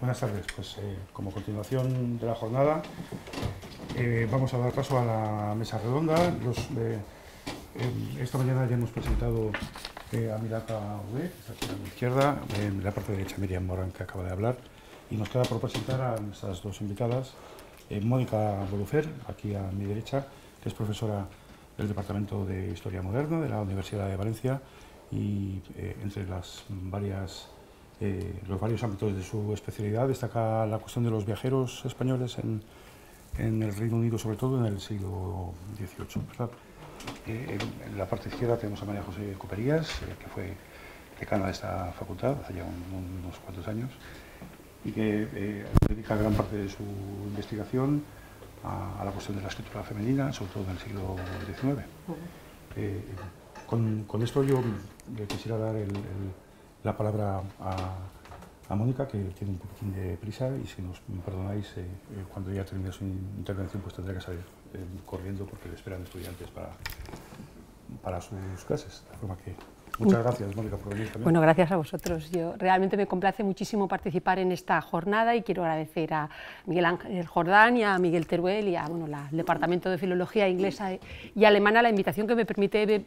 Buenas tardes. Pues eh, como continuación de la jornada eh, vamos a dar paso a la mesa redonda. Eh, esta mañana ya hemos presentado a Mirata Ude, está aquí a mi izquierda, en la parte derecha Miriam Morán que acaba de hablar. Y nos queda por presentar a nuestras dos invitadas, Mónica Bolufer, aquí a mi derecha, que es profesora del Departamento de Historia Moderna de la Universidad de Valencia y entre las varias eh, los varios ámbitos de su especialidad. Destaca la cuestión de los viajeros españoles en, el Reino Unido, sobre todo en el siglo XVIII. Eh, en la parte izquierda tenemos a María José Coperías, eh, que fue decana de esta facultad hace ya unos cuantos años y que dedica gran parte de su investigación a, la cuestión de la escritura femenina, sobre todo en el siglo XIX. Con, esto yo quisiera dar el la palabra a, Mónica, que tiene un poquitín de prisa, y si nos perdonáis, eh, eh, cuando ya termine su intervención, pues tendrá que salir eh, corriendo porque le esperan estudiantes para, para sus clases. De forma que Muchas gracias, Mónica, por venir también. Bueno, gracias a vosotros. Yo realmente me complace muchísimo participar en esta jornada y quiero agradecer a Miguel Ángel Jordán y a Miguel Teruel y a bueno, Departamento de Filología Inglesa y Alemana la invitación que me permite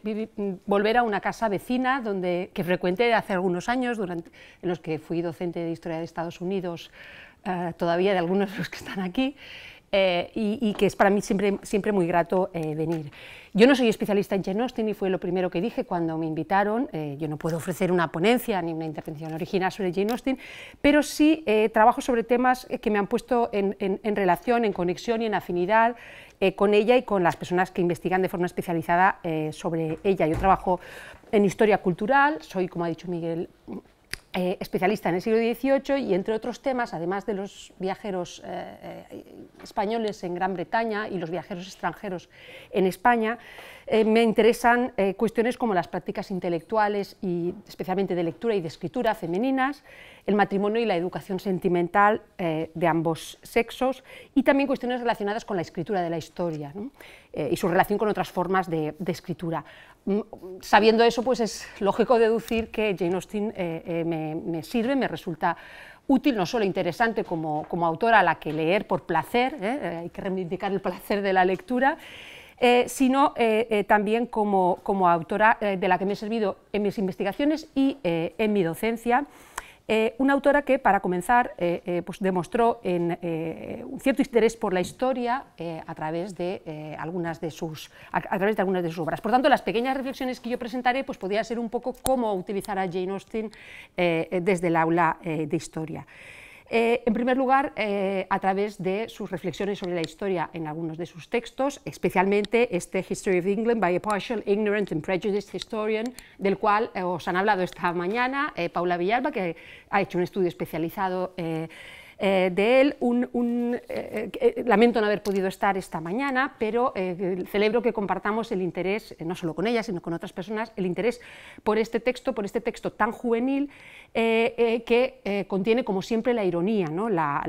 volver a una casa vecina donde, que frecuenté hace algunos años, durante, en los que fui docente de Historia de Estados Unidos, eh, todavía de algunos de los que están aquí. Eh, y, que es para mí siempre, siempre muy grato eh, venir. Yo no soy especialista en Jane Austen y fue lo primero que dije cuando me invitaron. Eh, yo no puedo ofrecer una ponencia ni una intervención original sobre Jane Austen, pero sí trabajo sobre temas que me han puesto en, en, en relación, en conexión y en afinidad con ella y con las personas que investigan de forma especializada sobre ella. Yo trabajo en historia cultural, soy, como ha dicho Miguel, eh, especialista en el siglo XVIII y, entre otros temas, además de los viajeros eh, eh, españoles en Gran Bretaña y los viajeros extranjeros en España, eh, me interesan eh, cuestiones como las prácticas intelectuales y especialmente de lectura y de escritura femeninas, el matrimonio y la educación sentimental eh, de ambos sexos y también cuestiones relacionadas con la escritura de la historia y su relación con otras formas de, escritura. Mm, sabiendo eso, pues es lógico deducir que Jane Austen me, sirve, me resulta útil, no solo interesante como, autora a la que leer por placer, hay que reivindicar el placer de la lectura, eh, sino eh, eh, también como, autora de la que me he servido en mis investigaciones y en mi docencia. una autora que, para comenzar, pues demostró un cierto interés por la historia a, través de, algunas de sus, través de algunas de sus obras. Por tanto, las pequeñas reflexiones que yo presentaré pues, podría ser un poco cómo utilizar a Jane Austen desde el aula de historia. Eh, en primer lugar, eh, a través de sus reflexiones sobre la historia en algunos de sus textos, especialmente este History of England by a Partial, Ignorant and Prejudiced Historian, del cual eh, os han hablado esta mañana Paula Villalba, que ha hecho un estudio especializado de él. lamento no haber podido estar esta mañana, pero celebro que compartamos el interés, no solo con ella, sino con otras personas, el interés por este texto, por este texto tan juvenil eh, eh, que eh, contiene, como siempre, la ironía, ¿no? la,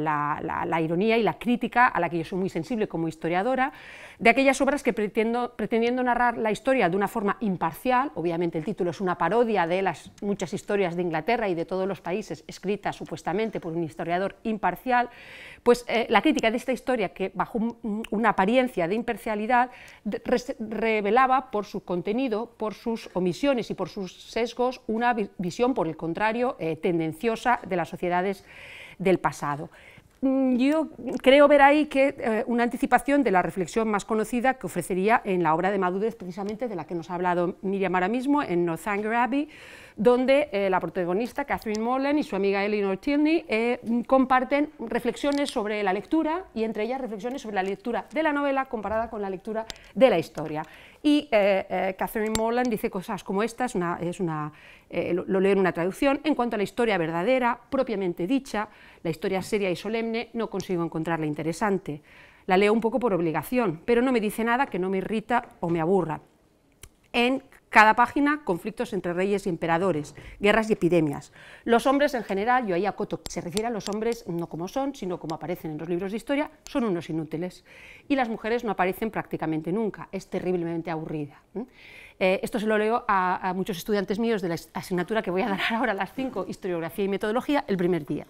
ironía y la crítica, a la que yo soy muy sensible como historiadora, de aquellas obras que pretendiendo narrar la historia de una forma imparcial, obviamente el título es una parodia de las muchas historias de Inglaterra y de todos los países escritas supuestamente por un historiador imparcial, pues eh, la crítica de esta historia, que bajo una apariencia de imparcialidad, revelaba por su contenido, por sus omisiones y por sus sesgos, una visión, por el contrario, eh, tendenciosa de las sociedades del pasado. Mm, yo creo ver ahí que eh, una anticipación de la reflexión más conocida que ofrecería en la obra de Madurez, precisamente de la que nos ha hablado Miriam ahora mismo, en Northanger Abbey, donde eh, la protagonista Catherine Morland y su amiga Eleanor Tilney eh, comparten reflexiones sobre la lectura y entre ellas reflexiones sobre la lectura de la novela comparada con la lectura de la historia. Y eh, eh, Catherine Morland dice cosas como esta, una, eh, lo, lo, leo en una traducción, en cuanto a la historia verdadera, propiamente dicha, la historia seria y solemne, no consigo encontrarla interesante. La leo un poco por obligación, pero no me dice nada que no me irrita o me aburra. En cada página, conflictos entre reyes y emperadores, guerras y epidemias. Los hombres en general, yo ahí acoto, se refiere a los hombres no como son, sino como aparecen en los libros de historia, son unos inútiles. Y las mujeres no aparecen prácticamente nunca, es terriblemente aburrida. Eh, esto se lo leo a, muchos estudiantes míos de la asignatura que voy a dar ahora las cinco historiografía y metodología, el primer día.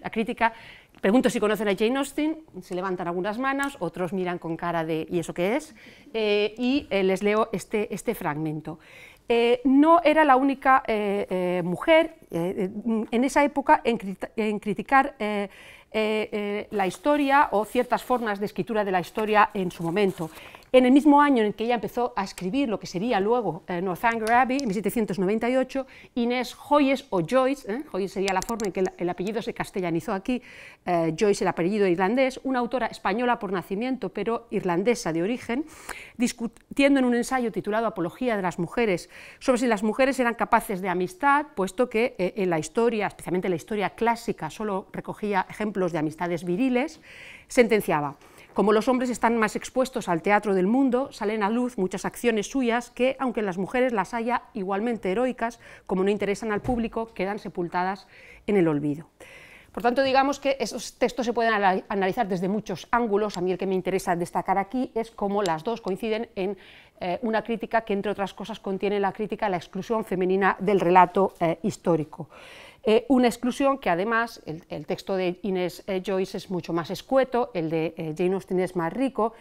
La crítica, pregunto si conocen a Jane Austen, se levantan algunas manos, otros miran con cara de ¿y eso qué es? Eh, y eh, les leo este, este fragmento. no era la única mujer en esa época en criticar la historia o ciertas formas de escritura de la historia en su momento. En el mismo año en que ella empezó a escribir lo que sería luego eh, Northanger Abbey, en 1798, Inés Hoyes o Joyce, Hoyes eh, sería la forma en que el, apellido se castellanizó aquí, eh, Joyce el apellido irlandés, una autora española por nacimiento pero irlandesa de origen, discutiendo en un ensayo titulado Apología de las mujeres sobre si las mujeres eran capaces de amistad, puesto que en la historia, especialmente en la historia clásica, solo recogía ejemplos de amistades viriles, sentenciaba. Como los hombres están más expuestos al teatro del mundo, salen a luz muchas acciones suyas que, aunque las mujeres las haya igualmente heroicas, como no interesan al público, quedan sepultadas en el olvido. Por tanto, digamos que esos textos se pueden analizar desde muchos ángulos. A mí el que me interesa destacar aquí es cómo las dos coinciden en eh, una crítica que, entre otras cosas, contiene la crítica a la exclusión femenina del relato eh, histórico. Eh, una exclusión que además el, texto de Inés eh, Joyce es mucho más escueto, el de eh, Jane Austen es más rico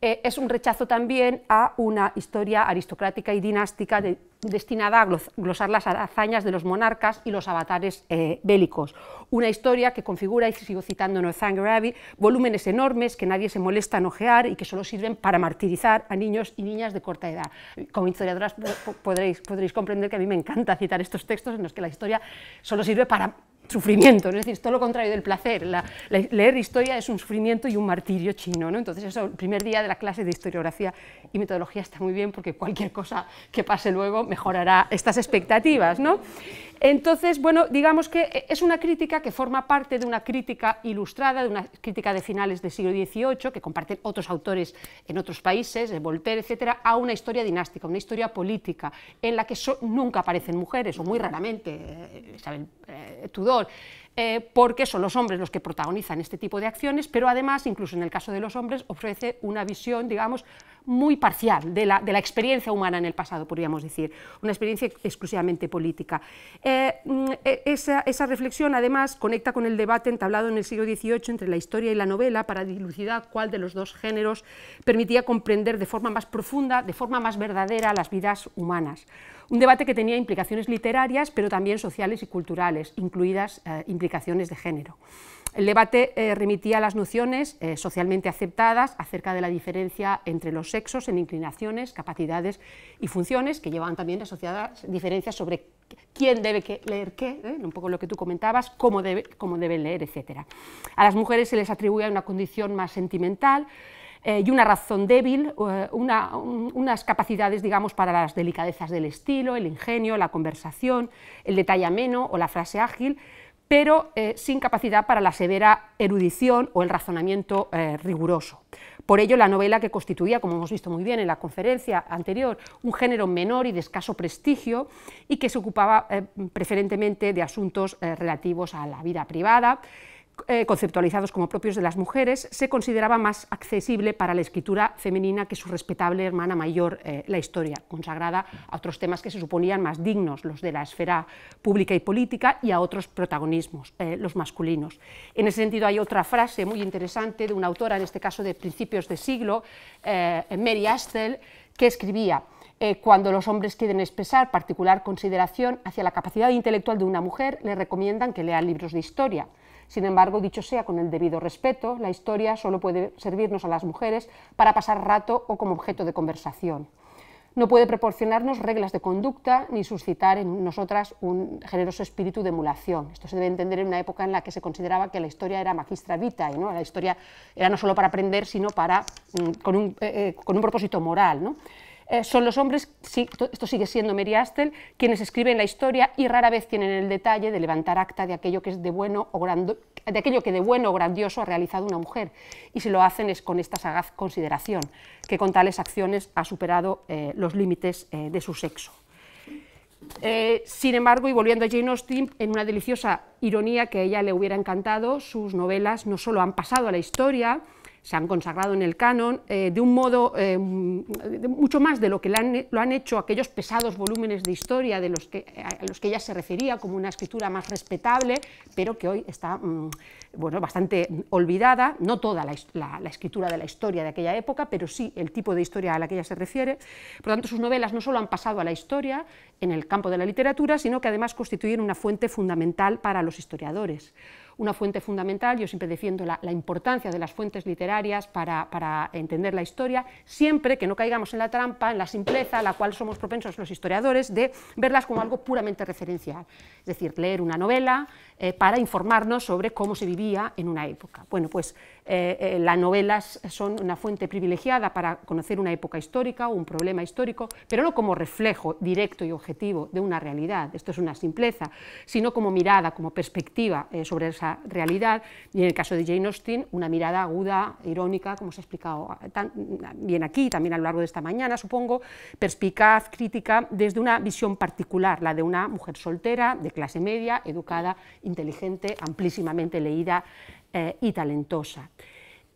eh, es un rechazo también a una historia aristocrática y dinástica destinada a glosar las hazañas de los monarcas y los avatares eh, bélicos. Una historia que configura, y sigo citando Northanger Abbey, volúmenes enormes que nadie se molesta en ojear y que solo sirven para martirizar a niños y niñas de corta edad. Como historiadoras podréis, podréis comprender que a mí me encanta citar estos textos en los que la historia solo sirve para sufrimiento, es decir, es todo lo contrario del placer. leer historia es un sufrimiento y un martirio chino. ¿no? Entonces, eso, el primer día de la clase de historiografía y metodología está muy bien porque cualquier cosa que pase luego mejorará estas expectativas. ¿no? Entonces, bueno, digamos que eh, es una crítica que forma parte de una crítica ilustrada, de una crítica de finales del siglo XVIII, que comparten otros autores en otros países, de Voltaire, etcétera, a una historia dinástica, una historia política, en la que nunca aparecen mujeres, o muy raramente, eh, Isabel eh, Tudor. porque son los hombres los que protagonizan este tipo de acciones, pero además, incluso en el caso de los hombres, ofrece una visión, digamos, muy parcial de la, experiencia humana en el pasado, podríamos decir, una experiencia exclusivamente política. Eh, mm, e, esa, reflexión, además, conecta con el debate entablado en el siglo XVIII entre la historia y la novela para dilucidar cuál de los dos géneros permitía comprender de forma más profunda, de forma más verdadera, las vidas humanas. Un debate que tenía implicaciones literarias, pero también sociales y culturales, incluidas eh, implicaciones de género. El debate eh, remitía a las nociones eh, socialmente aceptadas acerca de la diferencia entre los sexos en inclinaciones, capacidades y funciones, que llevaban también asociadas diferencias sobre quién debe leer qué, ¿eh? un poco lo que tú comentabas, cómo, deben leer, etc. A las mujeres se les atribuía una condición más sentimental, y una razón débil, unas capacidades, digamos, para las delicadezas del estilo, el ingenio, la conversación, el detalle ameno o la frase ágil, pero eh, sin capacidad para la severa erudición o el razonamiento eh, riguroso. Por ello, la novela que constituía, como hemos visto muy bien en la conferencia anterior, un género menor y de escaso prestigio y que se ocupaba eh, preferentemente de asuntos relativos a la vida privada, eh, conceptualizados como propios de las mujeres, se consideraba más accesible para la escritura femenina que su respetable hermana mayor, eh, la historia, consagrada a otros temas que se suponían más dignos, los de la esfera pública y política, y a otros protagonismos, eh, los masculinos. En ese sentido hay otra frase muy interesante de una autora, en este caso de principios de siglo, Mary Astell, que escribía, cuando los hombres quieren expresar particular consideración hacia la capacidad intelectual de una mujer, le recomiendan que lea libros de historia. Sin embargo, dicho sea con el debido respeto, la historia solo puede servirnos a las mujeres para pasar rato o como objeto de conversación. No puede proporcionarnos reglas de conducta ni suscitar en nosotras un generoso espíritu de emulación. Esto se debe entender en una época en la que se consideraba que la historia era magistra vitae, ¿no? la historia era no solo para aprender, sino para, mm, eh, eh, con, un, propósito moral. ¿no? Eh, son los hombres, esto sigue siendo Mary Astel, quienes escriben la historia y rara vez tienen el detalle de levantar acta de aquello que es de bueno o de aquello que de bueno o grandioso ha realizado una mujer, y si lo hacen es con esta sagaz consideración, que con tales acciones ha superado eh, los límites eh, de su sexo. sin embargo, y volviendo a Jane Austen, en una deliciosa ironía que a ella le hubiera encantado, sus novelas no solo han pasado a la historia, se han consagrado en el canon eh, de un modo eh, mucho más de lo que lo han, hecho aquellos pesados volúmenes de historia de los que, eh, a los que ella se refería como una escritura más respetable, pero que hoy está mm, bueno, bastante olvidada, no toda la, la, escritura de la historia de aquella época, pero sí el tipo de historia a la que ella se refiere. Por lo tanto, sus novelas no solo han pasado a la historia en el campo de la literatura, sino que además constituyen una fuente fundamental para los historiadores una fuente fundamental, yo siempre defiendo la, importancia de las fuentes literarias para, entender la historia, siempre que no caigamos en la trampa, en la simpleza, a la cual somos propensos los historiadores, de verlas como algo puramente referencial, es decir, leer una novela eh, para informarnos sobre cómo se vivía en una época. Bueno, pues eh, eh, las novelas son una fuente privilegiada para conocer una época histórica o un problema histórico, pero no como reflejo directo y objetivo de una realidad, esto es una simpleza, sino como mirada, como perspectiva eh, sobre esa realidad, y en el caso de Jane Austen, una mirada aguda, irónica, como se ha explicado ah, tan, bien aquí, también a lo largo de esta mañana, supongo, perspicaz, crítica, desde una visión particular, la de una mujer soltera, de clase media, educada, inteligente, amplísimamente leída, eh, y talentosa.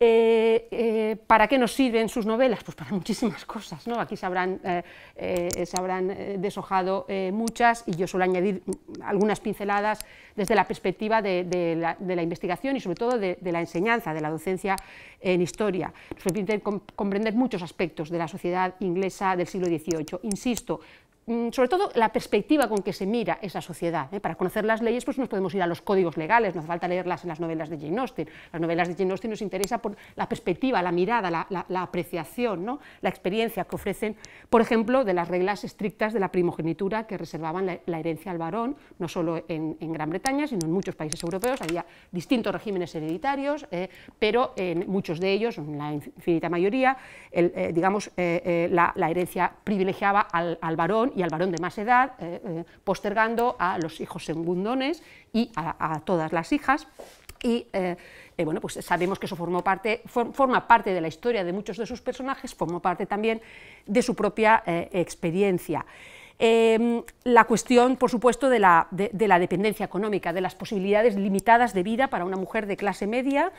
Eh, eh, ¿Para qué nos sirven sus novelas? Pues para muchísimas cosas, ¿no? Aquí se habrán, se habrán deshojado muchas y yo suelo añadir algunas pinceladas desde la perspectiva de, la, investigación y sobre todo de, de, la enseñanza, de la docencia en historia. Nos permite comprender muchos aspectos de la sociedad inglesa del siglo XVIII. Insisto, Mm, sobre todo la perspectiva con que se mira esa sociedad. ¿eh? Para conocer las leyes pues nos podemos ir a los códigos legales, no hace falta leerlas en las novelas de Jane Austen. Las novelas de Jane Austen nos interesa por la perspectiva, la mirada, la, apreciación, ¿no? la experiencia que ofrecen, por ejemplo, de las reglas estrictas de la primogenitura que reservaban la, herencia al varón, no solo en, Gran Bretaña, sino en muchos países europeos. Había distintos regímenes hereditarios, ¿eh? pero en muchos de ellos, en la infinita mayoría, eh, digamos, la, herencia privilegiaba al varón y al varón de más edad, eh, eh, postergando a los hijos segundones y a, todas las hijas. Y eh, bueno, pues sabemos que eso formó parte, forma parte de la historia de muchos de sus personajes, formó parte también de su propia experiencia. Em, la cuestión, por supuesto, de la, de, la, dependencia económica, de las posibilidades limitadas de vida para una mujer de clase media,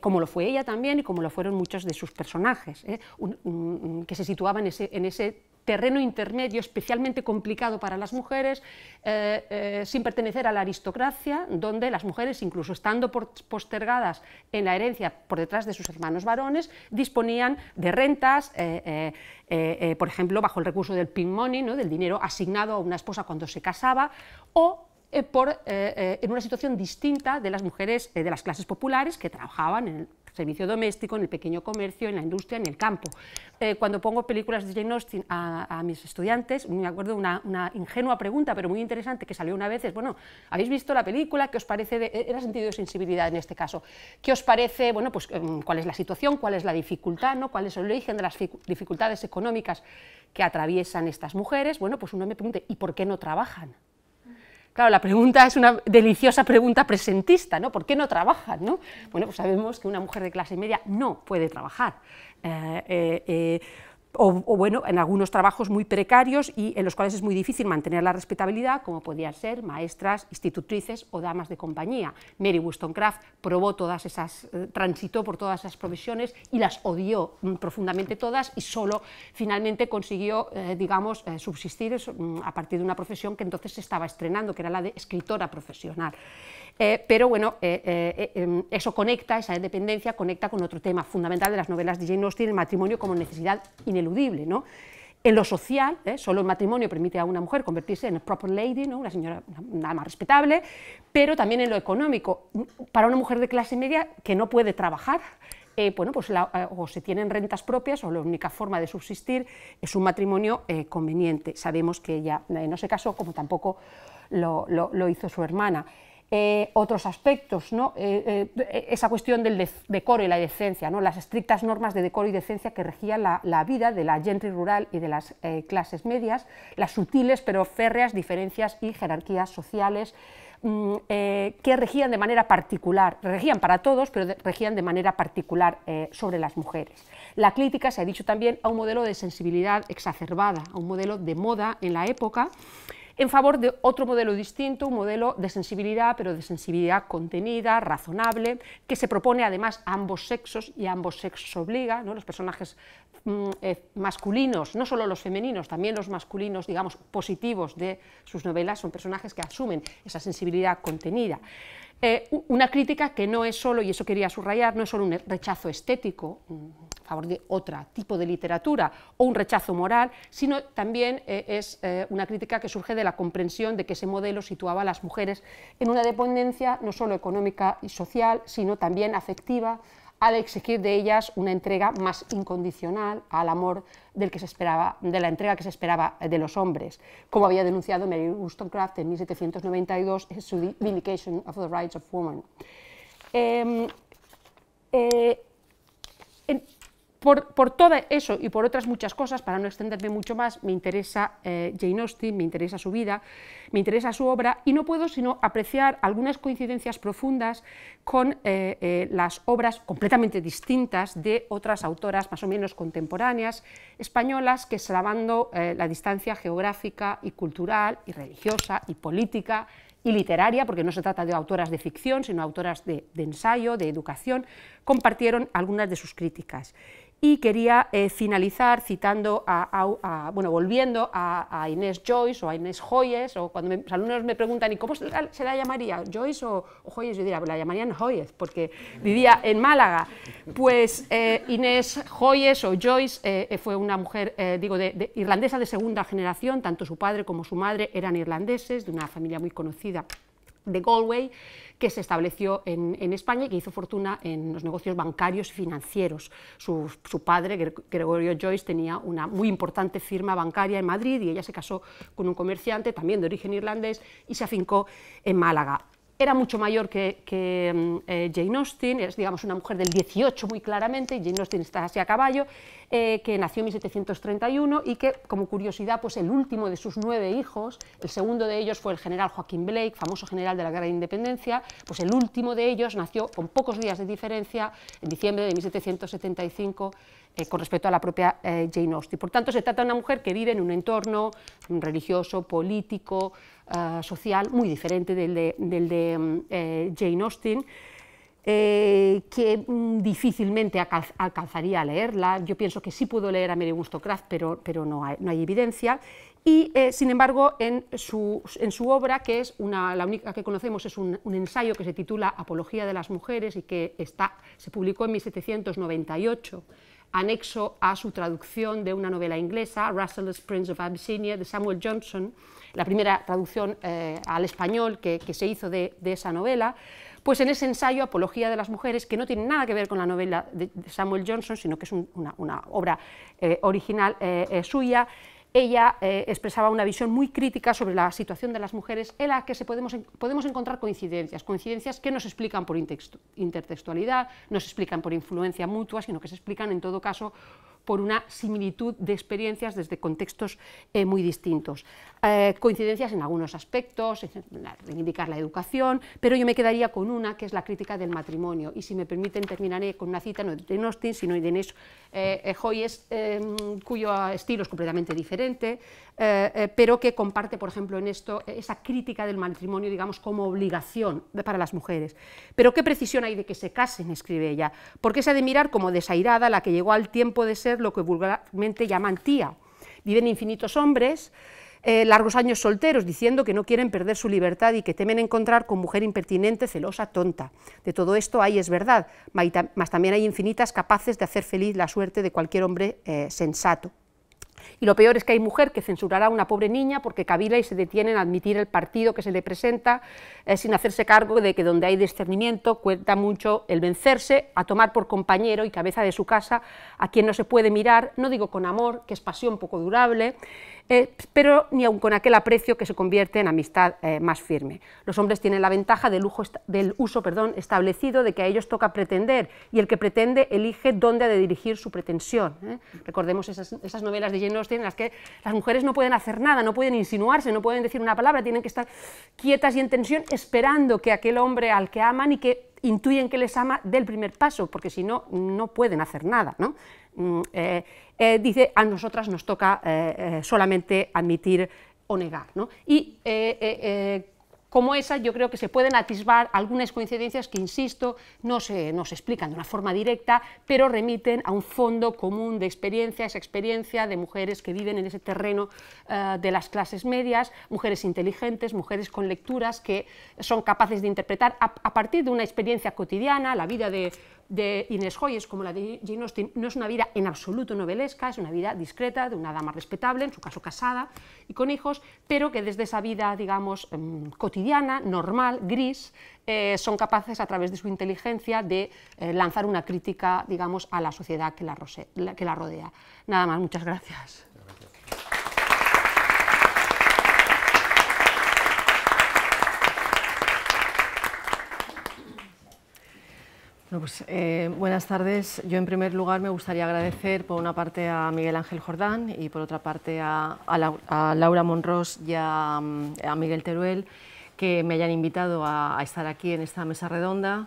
como lo fue ella también y como lo fueron muchos de sus personajes, que se situaban en ese, en ese terreno intermedio especialmente complicado para las mujeres, eh, eh, sin pertenecer a la aristocracia, donde las mujeres, incluso estando postergadas en la herencia por detrás de sus hermanos varones, disponían de rentas, eh, por ejemplo, bajo el recurso del pin money, del dinero asignado a una esposa cuando se casaba, o en una situación distinta de las mujeres de las clases populares que trabajaban en el servicio doméstico, en el pequeño comercio, en la industria, en el campo. Eh, cuando pongo películas de Jane Austen a, mis estudiantes, me acuerdo una, una, ingenua pregunta, pero muy interesante, que salió una vez, es, bueno, ¿habéis visto la película? ¿Qué os parece? Eh, era sentido de sensibilidad en este caso. ¿Qué os parece? Bueno, pues em, cuál es la situación, cuál es la dificultad, ¿no? cuál es el origen de las dificultades económicas que atraviesan estas mujeres. Bueno, pues uno me pregunta, ¿y por qué no trabajan? Claro, la pregunta es una deliciosa pregunta presentista, ¿no? ¿Por qué no trabajan? ¿no? Bueno, pues sabemos que una mujer de clase media no puede trabajar. Eh, eh, eh, o, bueno, en algunos trabajos muy precarios y en los cuales es muy difícil mantener la respetabilidad, como podían ser maestras, institutrices o damas de compañía. Mary Wollstonecraft probó todas esas, eh, transitó por todas esas profesiones y las odió mm, profundamente todas y solo finalmente consiguió, eh, digamos, eh, subsistir mm, a partir de una profesión que entonces se estaba estrenando, que era la de escritora profesional. Eh, pero bueno, eh, eh, em, eso conecta, esa dependencia conecta con otro tema fundamental de las novelas de Jane Austen, el matrimonio como necesidad ineludible. ¿no? En lo social, solo el matrimonio permite a una mujer convertirse en a proper lady, ¿no? una señora nada más respetable, pero también en lo económico. Mm, para una mujer de clase media que no puede trabajar, bueno, pues o se tienen rentas propias o la única forma de subsistir es un matrimonio conveniente. Sabemos que ella no se casó, como tampoco lo, lo hizo su hermana. Eh, otros aspectos, ¿no? Eh, eh, esa cuestión del decoro y la decencia, ¿no? las estrictas normas de decoro y decencia que regían la, vida de la gentry rural y de las clases medias, las sutiles pero férreas diferencias y jerarquías sociales mm, que regían de manera particular, regían para todos, pero regían de manera particular sobre las mujeres. La crítica se ha dicho también a un modelo de sensibilidad exacerbada, a un modelo de moda en la época, en favor de otro modelo distinto, un modelo de sensibilidad, pero de sensibilidad contenida, razonable, que se propone además a ambos sexos y a ambos sexos obliga, ¿no? los personajes mm, eh, masculinos, no solo los femeninos, también los masculinos, digamos, positivos de sus novelas, son personajes que asumen esa sensibilidad contenida. Eh, una crítica que no es solo, y eso quería subrayar, no es solo un rechazo estético a favor de otro tipo de literatura o un rechazo moral, sino también eh, es eh, una crítica que surge de la comprensión de que ese modelo situaba a las mujeres en una dependencia no solo económica y social, sino también afectiva, al exigir de ellas una entrega más incondicional al amor del que se esperaba, de la entrega que se esperaba de los hombres, como había denunciado Mary Wollstonecraft en 1792 en su Vindication of the Rights of Women. Em, eh, por, todo eso y por otras muchas cosas, para no extenderme mucho más, me interesa eh, Jane Austen, me interesa su vida, me interesa su obra y no puedo sino apreciar algunas coincidencias profundas con eh, eh, las obras completamente distintas de otras autoras más o menos contemporáneas españolas que salvando la distancia geográfica y cultural y religiosa y política y literaria, porque no se trata de autoras de ficción, sino autoras de ensayo, de educación, compartieron algunas de sus críticas. Y quería eh, finalizar citando a, bueno, volviendo a, Inés Joyce o a Inés Joyes, o cuando mis alumnos me preguntan, ¿y cómo se la, llamaría? ¿Joyce o, o, Joyes? Yo diría, la llamarían Joyes, porque vivía en Málaga. Pues eh, Inés Joyes o Joyce eh, fue una mujer, digo, irlandesa de segunda generación, tanto su padre como su madre eran irlandeses, de una familia muy conocida de Galway que se estableció en, España y que hizo fortuna en los negocios bancarios y financieros. Su, su, padre, Gregorio Joyce, tenía una muy importante firma bancaria en Madrid y ella se casó con un comerciante también de origen irlandés y se afincó en Málaga era mucho mayor que, mm, eh, Jane Austen, es digamos una mujer del 18 muy claramente, Jane Austen está así a caballo, eh, que nació en 1731 y que, como curiosidad, pues el último de sus nueve hijos, el segundo de ellos fue el general Joaquín Blake, famoso general de la Guerra de Independencia, pues el último de ellos nació con pocos días de diferencia en diciembre de 1775 eh, con respecto a la propia Jane Austen. Por tanto, se trata de una mujer que vive en un entorno religioso, político, eh, social muy diferente del de, mm, eh, Jane Austen. Eh, que mm, difícilmente alcanzaría a leerla. Yo pienso que sí puedo leer a Mary Wollstonecraft, pero, pero no, hay, no hay evidencia. Y, sin embargo, en su, obra, que es la única que conocemos, es un, ensayo que se titula Apología de las Mujeres y que está, se publicó en 1798, anexo a su traducción de una novela inglesa, Russell's Prince of Abyssinia, de Samuel Johnson, la primera traducción eh, al español que, se hizo de, esa novela, pues en ese ensayo, Apología de las Mujeres, que no tiene nada que ver con la novela de, Samuel Johnson, sino que es una, obra eh, original eh, suya, ella expresaba una visión muy crítica sobre la situación de las mujeres en la que se podemos, podemos encontrar coincidencias, coincidencias que no se explican por intertextualidad, no se explican por influencia mutua, sino que se explican en todo caso por una similitud de experiencias desde contextos muy distintos. Eh, coincidencias en algunos aspectos, reivindicar la educación, pero yo me quedaría con una que es la crítica del matrimonio. Y si me permiten, terminaré con una cita no de Nostin, sino de Inés eh, eh em, cuyo estilo es completamente diferente, eh, pero que comparte, por ejemplo, en esto esa crítica del matrimonio, digamos, como obligación para las mujeres. Pero qué precisión hay de que se casen, escribe ella, porque se ha de mirar como desairada la que llegó al tiempo de ser lo que vulgarmente llaman tía. Viven infinitos hombres, eh, largos años solteros diciendo que no quieren perder su libertad y que temen encontrar con mujer impertinente, celosa, tonta. De todo esto hay es verdad, más también hay infinitas capaces de hacer feliz la suerte de cualquier hombre eh, sensato. Y lo peor es que hay mujer que censurará a una pobre niña porque cavila y se detiene en admitir el partido que se le presenta eh, sin hacerse cargo de que donde hay discernimiento cuenta mucho el vencerse, a tomar por compañero y cabeza de su casa a quien no se puede mirar, no digo con amor, que es pasión poco durable, eh, pero ni aun con aquel aprecio que se convierte en amistad eh, más firme. Los hombres tienen la ventaja del, uso, perdón, establecido de que a ellos toca pretender y el que pretende elige dónde ha de dirigir su pretensión. ¿eh? Recordemos esas, novelas de Jane Austen en las que las mujeres no pueden hacer nada, no pueden insinuarse, no pueden decir una palabra, tienen que estar quietas y en tensión esperando que aquel hombre al que aman y que intuyen que les ama dé el primer paso, porque si no, no pueden hacer nada. ¿no? Mm, eh, dice a nosotras nos toca eh, eh, solamente admitir o negar. Y como esa, yo creo que se pueden atisbar algunas coincidencias que, insisto, no se, no explican de una forma directa, pero remiten a un fondo común de experiencias, experiencia de mujeres que viven en ese terreno de las clases medias, mujeres inteligentes, mujeres con lecturas que son capaces de interpretar a partir de una experiencia cotidiana, la vida de de Inés Joyes como la de Jane Austen no es una vida en absoluto novelesca, es una vida discreta de una dama respetable, en su caso casada y con hijos, pero que desde esa vida, digamos, em, cotidiana, normal, gris, eh, son capaces a través de su inteligencia de eh, lanzar una crítica, digamos, a la sociedad que la rodea. Nada más, muchas gracias. pues, eh, buenas tardes. Yo en primer lugar me gustaría agradecer por una parte a Miguel Ángel Jordán y por otra parte a, Laura, Monros y a, Miguel Teruel que me hayan invitado a, estar aquí en esta mesa redonda.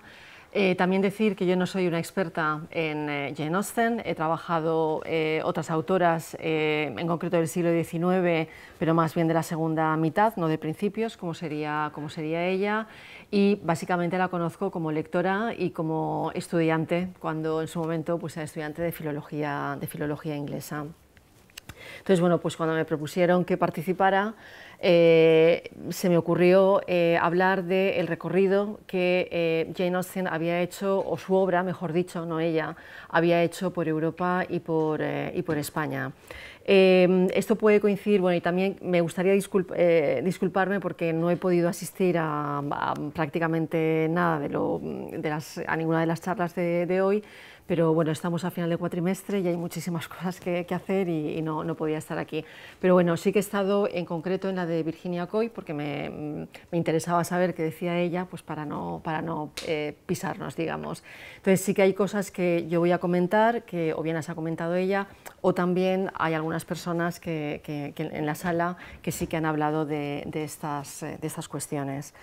Eh, también decir que yo no soy una experta en eh, Jane Austen, he trabajado otras autoras, en concreto del siglo XIX, pero más bien de la segunda mitad, no de principios, como sería, como sería ella y básicamente la conozco como lectora y como estudiante, cuando en su momento pues, era estudiante de filología, de filología inglesa. Entonces, bueno, pues cuando me propusieron que participara, eh, se me ocurrió eh, hablar del recorrido que eh, Jane Austen había hecho, o su obra, mejor dicho, no ella, había hecho por Europa y por, y por España. Em, esto puede coincidir, bueno, y también me gustaría eh, disculparme porque no he podido asistir a, prácticamente nada de, lo, de las, a ninguna de las charlas de hoy, pero bueno, estamos a final de cuatrimestre y hay muchísimas cosas que, hacer y, no, no, podía estar aquí. Pero bueno, sí que he estado en concreto en la de Virginia Coy porque me, me interesaba saber qué decía ella pues para no, para no eh, pisarnos, digamos. Entonces sí que hay cosas que yo voy a comentar, que o bien las ha comentado ella, o también hay algunas personas que, que, que en la sala que sí que han hablado de, de, estas, eh, de estas cuestiones.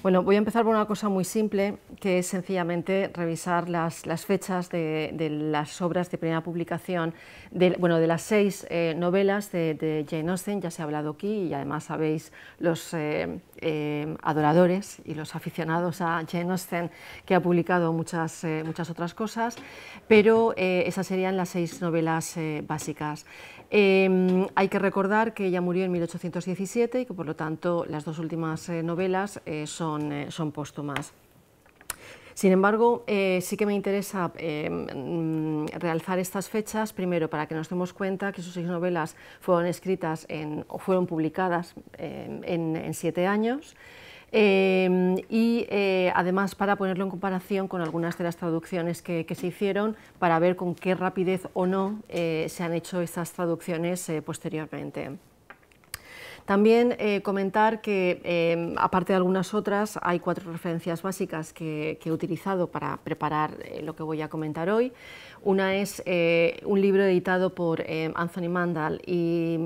Bueno, voy a empezar por una cosa muy simple, que es sencillamente revisar las, las fechas de de, las obras de primera publicación, de, bueno, de las seis eh, novelas de, Jane Austen, ya se ha hablado aquí y además sabéis los eh, eh, adoradores y los aficionados a Jane Austen que ha publicado muchas, muchas otras cosas, pero esas serían las seis novelas básicas. Em, hay que recordar que ella murió en 1817 y que por lo tanto las dos últimas novelas son póstumas. Sin embargo, eh, sí que me interesa eh, mm, realzar estas fechas, primero para que nos demos cuenta que sus seis novelas fueron escritas o fueron publicadas eh, en, siete años. y además para ponerlo en comparación con algunas de las traducciones que, se hicieron para ver con qué rapidez o no se han hecho estas traducciones posteriormente. También eh, comentar que, eh, aparte de algunas otras, hay cuatro referencias básicas que, he utilizado para preparar eh, lo que voy a comentar hoy. Una es un libro editado por Anthony Mandal y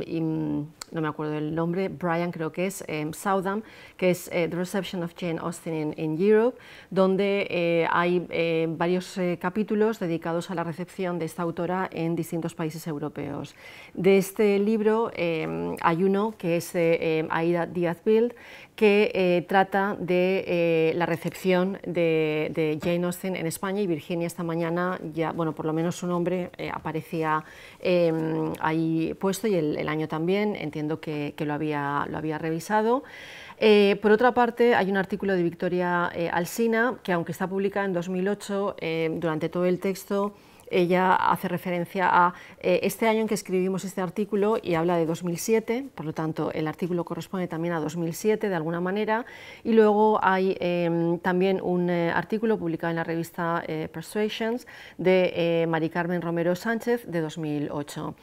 no me acuerdo el nombre, Brian creo que es, em, Southam, que es eh, The Reception of Jane Austen in, Europe, donde eh, hay eh, varios capítulos dedicados a la recepción de esta autora en distintos países europeos. De este libro em, hay uno que es em, Aida Díaz Bild, que eh, trata de eh, la recepción de, Jane Austen en España y Virginia esta mañana, ya, bueno, por lo menos su nombre eh, aparecía em, ahí puesto y el, año también, entiendo que, lo, había, lo había revisado. por otra parte, hay un artículo de Victoria Alsina que, aunque está publicado en 2008, durante todo el texto ella hace referencia a eh, este año en que escribimos este artículo y habla de 2007, por lo tanto el artículo corresponde también a 2007 de alguna manera, y luego hay em, también un eh, artículo publicado en la revista eh, Persuasions de Mari Carmen Romero Sánchez de 2008.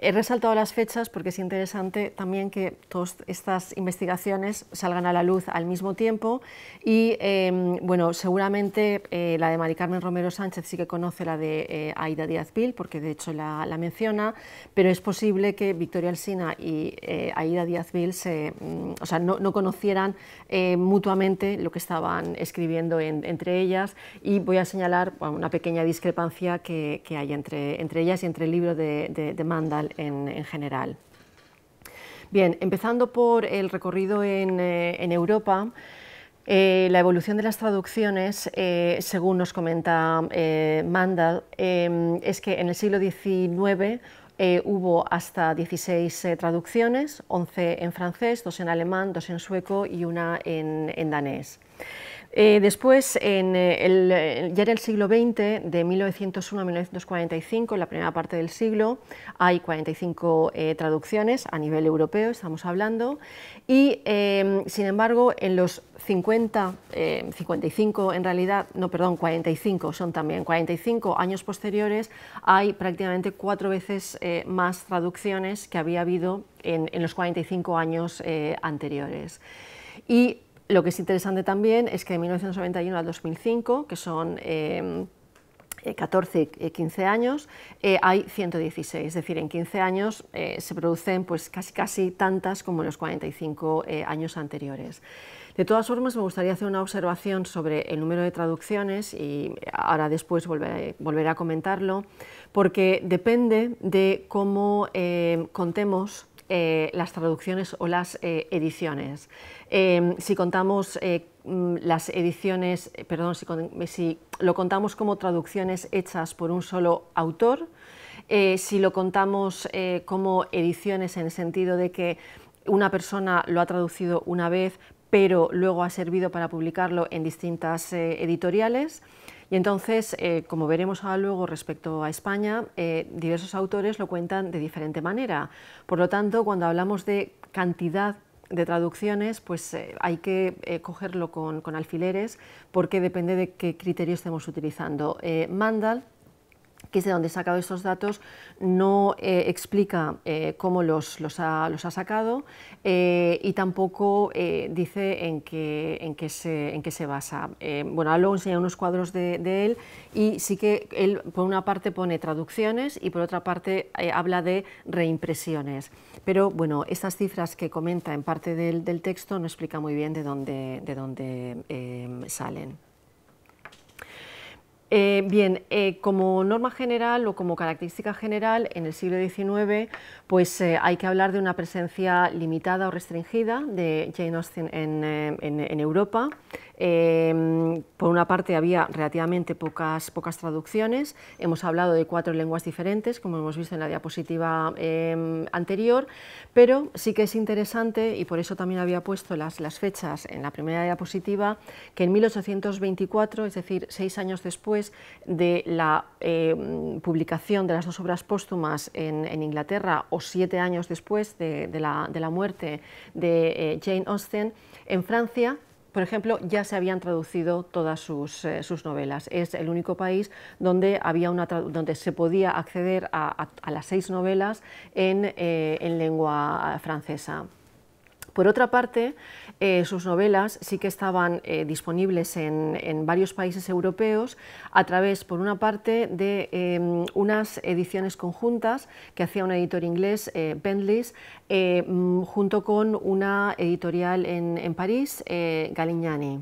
He resaltado las fechas porque es interesante también que todas estas investigaciones salgan a la luz al mismo tiempo y, em, bueno, seguramente eh, la de Mari Carmen Romero Sánchez sí que conoce la de eh, Aida Díaz Pil, porque de hecho la, menciona, pero es posible que Victoria Alsina y eh, Aida Díaz Pil se, mm, o sea, no, no, conocieran mutuamente lo que estaban escribiendo entre ellas y voy a señalar una pequeña discrepancia que, hay entre, entre ellas y entre el libro de, de, de Manda en, general. Bien, empezando por el recorrido en, eh, Europa, eh, la evolución de las traducciones, eh, según nos comenta eh, em, es que en el siglo XIX hubo hasta 16 traducciones, 11 en francés, dos en alemán, dos en sueco y una en, en danés. Eh, después, eh, eh, ya en el siglo XX, de 1901 a 1945, en la primera parte del siglo, hay 45 traducciones a nivel europeo, estamos hablando, y em, sin embargo, en los 50, 55 em, en realidad, no, perdón, 45 son también, 45 años posteriores, hay prácticamente cuatro veces más traducciones que había habido en, los 45 años anteriores. Y lo que es interesante también es que de 1991 al 2005, que son... 14 y 15 años, eh, hay 116, es decir, en 15 años eh, se producen pues casi, casi tantas como en los 45 eh, años anteriores. De todas formas, me gustaría hacer una observación sobre el número de traducciones y ahora después volveré a comentarlo, porque depende de cómo em, contemos eh, las traducciones o las eh, ediciones. Em, si contamos eh, mm, las ediciones, perdón, si, lo contamos como traducciones hechas por un solo autor, si lo contamos como ediciones en el sentido de que una persona lo ha traducido una vez, pero luego ha servido para publicarlo en distintas editoriales, y entonces, eh, como veremos ahora luego respecto a España, eh, diversos autores lo cuentan de diferente manera. Por lo tanto, cuando hablamos de cantidad de traducciones, pues eh, hay que cogerlo con, alfileres porque depende de qué criterio estemos utilizando. Mandal que es de donde he sacado estos datos, no eh, explica eh, cómo los, ha, sacado eh, y tampoco dice en qué, se, basa. bueno, luego enseña unos cuadros de, él y sí que él por una parte pone traducciones y por otra parte habla de reimpresiones. Pero bueno, estas cifras que comenta en parte del, texto no explica muy bien de dónde salen. Eh, bien, eh, como norma general o como característica general, en el siglo XIX pues, eh, hay que hablar de una presencia limitada o restringida de Jane Austen en Europa. Em, por una parte había relativamente pocas, pocas traducciones, hemos hablado de cuatro lenguas diferentes, como hemos visto en la diapositiva em, anterior, pero sí que es interesante, y por eso también había puesto las, fechas en la primera diapositiva, que en 1824, es decir, seis años después de la em, publicación de las dos obras póstumas en, Inglaterra, o siete años después de la, muerte de eh, Jane Austen, en Francia por ejemplo, ya se habían traducido todas eh, sus, novelas. Es el único país donde, había una, donde se podía acceder a, las seis novelas en eh, lengua francesa. Por otra parte, eh, sus novelas sí que estaban eh, disponibles en, varios países europeos a través, por una parte, de em, unas ediciones conjuntas que hacía un editor inglés, eh, Bentleys, mm, junto con una editorial en, en París, Galignani.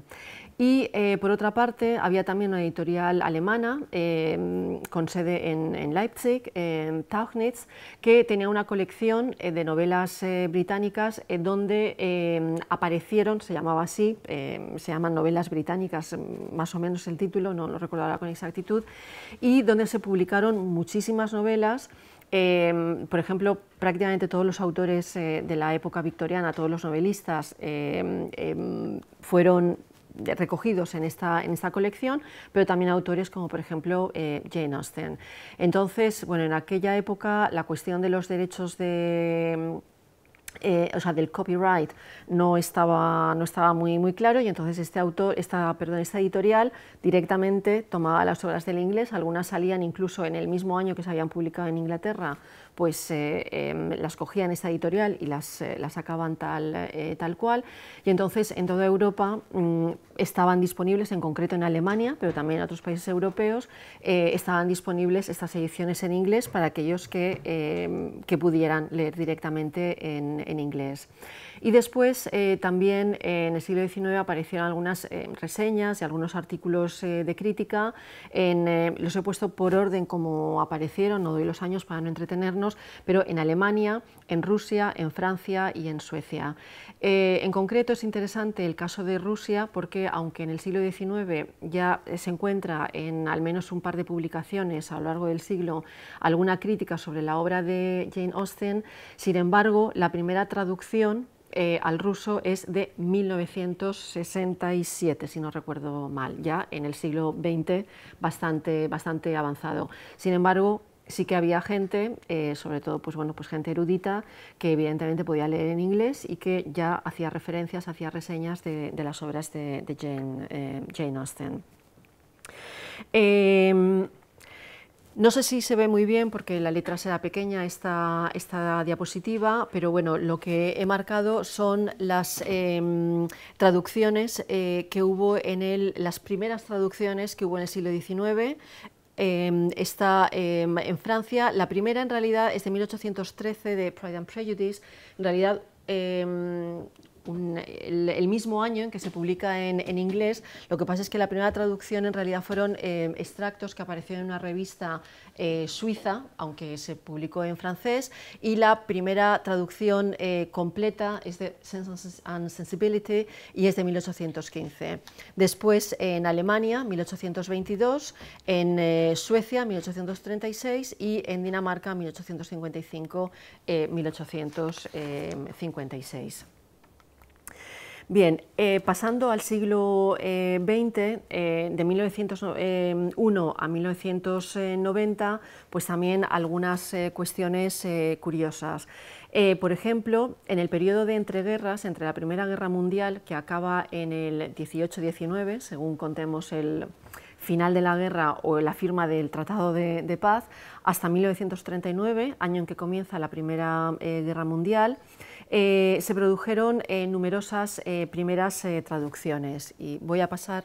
Y eh, por otra parte, había también una editorial alemana eh, con sede en, Leipzig, en eh, Tauchnitz, que tenía una colección de novelas británicas donde aparecieron, se llamaba así, se llaman novelas británicas, más o menos el título, no lo recuerdo con exactitud, y donde se publicaron muchísimas novelas por ejemplo, prácticamente todos los autores de la época victoriana, todos los novelistas, fueron recogidos en esta, colección, pero también autores como por ejemplo eh, Jane Austen. Entonces, bueno, en aquella época la cuestión de los derechos de... Eh, sea, del copyright no estaba, no estaba muy, muy claro y entonces este autor, esta, perdón, esta editorial directamente tomaba las obras del inglés, algunas salían incluso en el mismo año que se habían publicado en Inglaterra pues eh, em, las cogían esta editorial y las, eh, las sacaban tal, eh, tal cual. Y entonces en toda Europa mm, estaban disponibles, en concreto en Alemania, pero también en otros países europeos, estaban disponibles estas ediciones en inglés para aquellos que, em, pudieran leer directamente en, en inglés. Y después eh, también eh, en el siglo XIX aparecieron algunas eh, reseñas y algunos artículos de crítica. los he puesto por orden como aparecieron, no doy los años para no entretenernos, pero en Alemania, en Rusia, en Francia y en Suecia. en concreto es interesante el caso de Rusia porque aunque en el siglo XIX ya se encuentra en al menos un par de publicaciones a lo largo del siglo alguna crítica sobre la obra de Jane Austen, sin embargo la primera traducción eh, al ruso es de 1967, si no recuerdo mal, ya en el siglo XX bastante, bastante avanzado. Sin embargo, sí que había gente, eh, sobre todo pues, bueno, pues gente erudita, que evidentemente podía leer en inglés y que ya hacía referencias, hacía reseñas de, las obras de, eh, Jane, Austen. Em, no sé si se ve muy bien porque la letra será pequeña esta, esta diapositiva, pero bueno, lo que he marcado son las em, traducciones eh, que hubo en él, las primeras traducciones que hubo en el siglo XIX em, está em, en Francia. La primera en realidad es de 1813 de Pride and Prejudice. En realidad el, mismo año en que se publica en, inglés. Lo que pasa es que la primera traducción en realidad fueron eh, extractos que aparecieron en una revista eh, suiza, aunque se publicó en francés, y la primera traducción eh, completa es de Sense and Sensibility y es de 1815. Después en Alemania, 1822, en Suecia, 1836 y en Dinamarca, 1855-1856. Bien, eh, pasando al siglo XX, eh, eh, de 1901 a 1990, pues también algunas cuestiones curiosas. por ejemplo, en el periodo de entreguerras, entre la Primera Guerra Mundial, que acaba en el 18-19, según contemos el, final de la guerra o la firma del Tratado de, Paz, hasta 1939, año en que comienza la Primera Guerra Mundial. Eh, se produjeron eh, numerosas eh, primeras traducciones y voy a pasar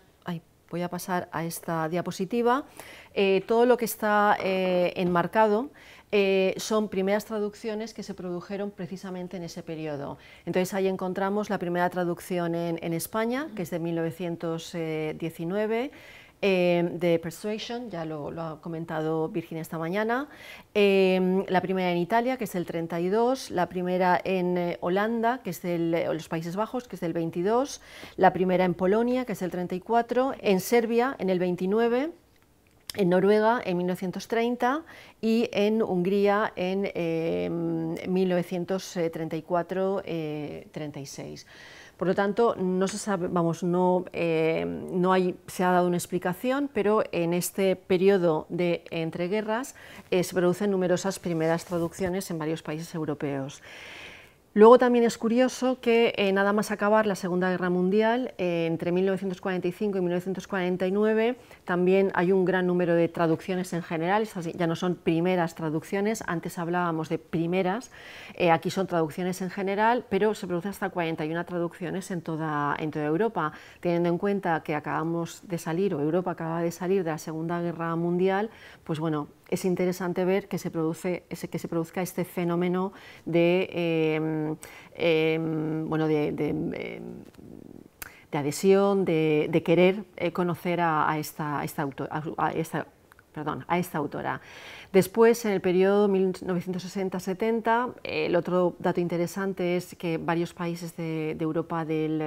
voy a pasar a esta diapositiva. todo lo que está enmarcado son primeras traducciones que se produjeron precisamente en ese periodo. Entonces ahí encontramos la primera traducción en España, que es de 1919, Em, de Persuasion, ya lo, ha comentado Virginia esta mañana, em, la primera en Italia, que es el 32, la primera en eh, Holanda, que es el, eh, los Países Bajos, que es el 22, la primera en Polonia, que es el 34, en Serbia, en el 29, en Noruega en 1930 y en Hungría en 1934-36. Em, por lo tanto, no se vamos, eh, no, hay, se ha dado una explicación, pero en este periodo de entreguerras eh, se producen numerosas primeras traducciones en varios países europeos. Luego también es curioso que eh, nada más acabar la Segunda Guerra Mundial, eh, entre 1945 y 1949 también hay un gran número de traducciones en general, estas ya no son primeras traducciones, antes hablábamos de primeras, eh, aquí son traducciones en general, pero se producen hasta 41 traducciones en toda, en toda Europa, teniendo en cuenta que acabamos de salir, o Europa acaba de salir de la Segunda Guerra Mundial, pues bueno, es interesante ver que se, produzca este fenómeno de, em, em, bueno, em, de, adhesión, de, querer conocer a, esta, autora. Después, en el periodo 1960-70, el otro dato interesante es que varios países de, Europa del,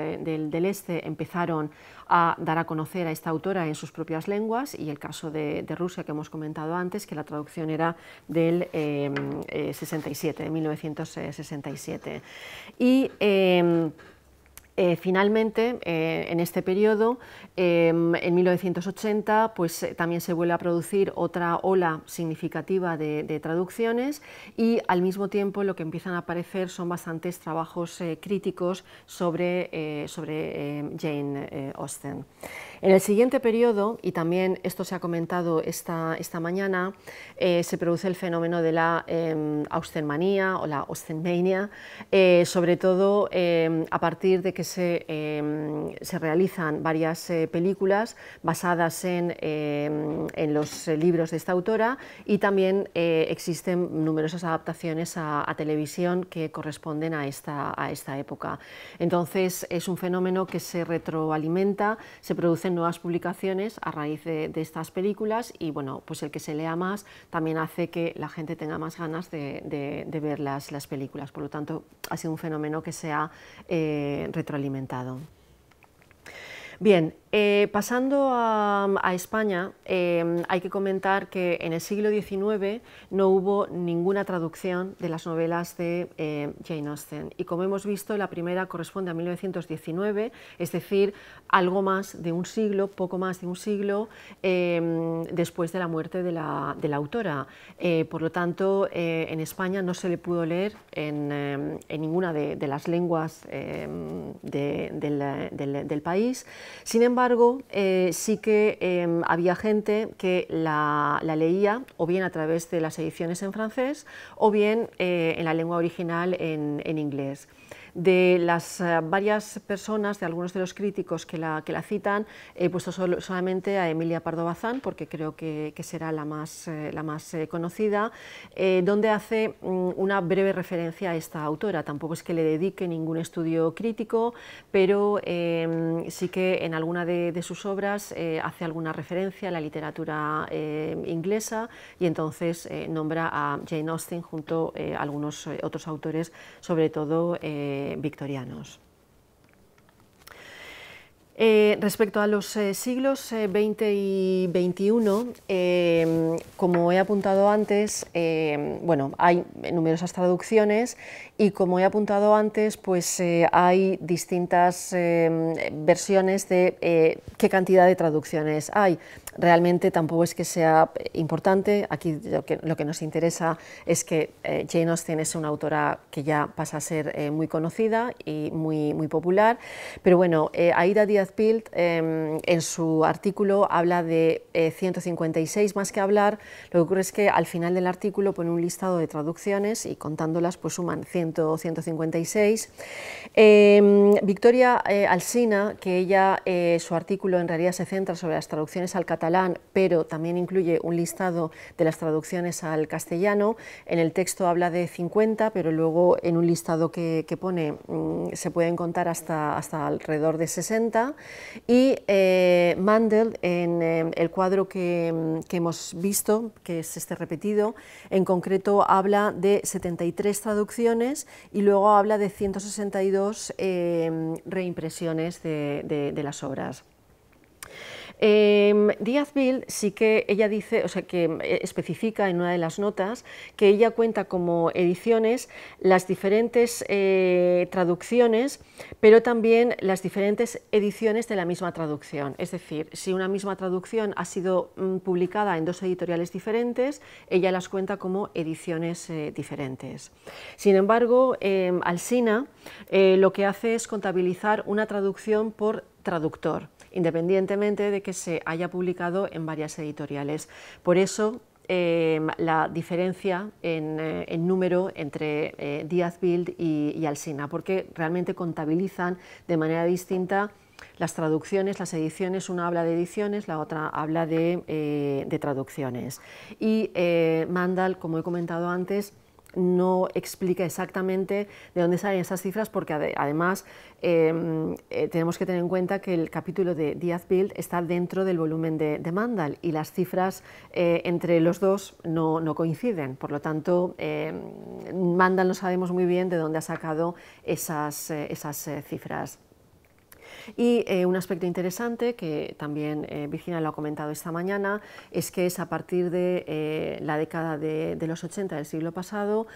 Este empezaron a dar a conocer a esta autora en sus propias lenguas y el caso de, Rusia que hemos comentado antes, que la traducción era del 67, em, eh, de 1967. Y em, eh, finalmente, eh, en este periodo, em, en 1980, pues eh, también se vuelve a producir otra ola significativa de, traducciones y al mismo tiempo lo que empiezan a aparecer son bastantes trabajos críticos sobre, sobre Jane Austen. En el siguiente periodo, y también esto se ha comentado esta, esta mañana, eh, se produce el fenómeno de la eh, o la austenmania, eh, sobre todo em, a partir de que se, em, realizan varias eh, películas basadas en, los libros de esta autora y también existen numerosas adaptaciones a, a, televisión que corresponden a esta, a esta época. Entonces es un fenómeno que se retroalimenta, se produce nuevas publicaciones a raíz de, estas películas y bueno, pues el que se lea más también hace que la gente tenga más ganas de, ver las, películas. Por lo tanto, ha sido un fenómeno que se ha eh, retroalimentado. Bien, eh, pasando a, España, eh, hay que comentar que en el siglo XIX no hubo ninguna traducción de las novelas de eh, Jane Austen y como hemos visto la primera corresponde a 1919, es decir, algo más de un siglo, poco más de un siglo después de la muerte de la, autora. por lo tanto, en España no se le pudo leer en, ninguna de, las lenguas del, del, país. Sin embargo, embargo, eh, sí que em, había gente que la, leía o bien a través de las ediciones en francés o bien eh, en la lengua original en inglés de las eh, varias personas, de algunos de los críticos que la, que la citan, he puesto solamente a Emilia Pardo Bazán, porque creo que, será la más, eh, la más eh, conocida, donde hace mm, una breve referencia a esta autora. Tampoco es que le dedique ningún estudio crítico, pero em, sí que en alguna de, de sus obras hace alguna referencia a la literatura inglesa y entonces nombra a Jane Austen junto a algunos otros autores, sobre todo eh, victorianos. Eh, respecto a los eh, siglos XX eh, y XXI, em, como he apuntado antes, em, bueno, hay numerosas traducciones y como he apuntado antes, pues hay distintas em, versiones de qué cantidad de traducciones hay. Realmente tampoco es que sea importante, aquí lo que, nos interesa es que Jane Austen es una autora que ya pasa a ser muy conocida y muy, muy popular, pero bueno, Aida Díaz Em, en su artículo habla de 156 eh, más que hablar, lo que ocurre es que al final del artículo pone un listado de traducciones y contándolas pues suman 100 156. Em, Victoria eh, Alsina, que ella eh, su artículo en realidad se centra sobre las traducciones al catalán, pero también incluye un listado de las traducciones al castellano, en el texto habla de 50, pero luego en un listado que, pone mm, se pueden contar hasta, hasta alrededor de 60 y eh, Mandel en eh, el cuadro que, hemos visto, que es este repetido, en concreto habla de 73 traducciones y luego habla de 162 eh, reimpresiones de las obras. Em, Díaz Bill sí que ella dice, o sea, que eh, especifica en una de las notas que ella cuenta como ediciones las diferentes eh, traducciones, pero también las diferentes ediciones de la misma traducción. Es decir, si una misma traducción ha sido mm, publicada en dos editoriales diferentes, ella las cuenta como ediciones eh, diferentes. Sin embargo, em, Alsina lo que hace es contabilizar una traducción por traductor independientemente de que se haya publicado en varias editoriales. Por eso, em, la diferencia en, eh, número entre eh, Díaz Bild y, Alsina, porque realmente contabilizan de manera distinta las traducciones, las ediciones, una habla de ediciones, la otra habla de, eh, traducciones. Y Mandal, como he comentado antes, no explica exactamente de dónde salen esas cifras porque además Em, eh, tenemos que tener en cuenta que el capítulo de Díaz Build está dentro del volumen de, Mandal y las cifras eh, entre los dos no, coinciden. Por lo tanto, em, Mandal no sabemos muy bien de dónde ha sacado esas eh, cifras. Y eh, un aspecto interesante que también eh, Virginia lo ha comentado esta mañana es que es a partir de eh, la década de, los 80 del siglo pasado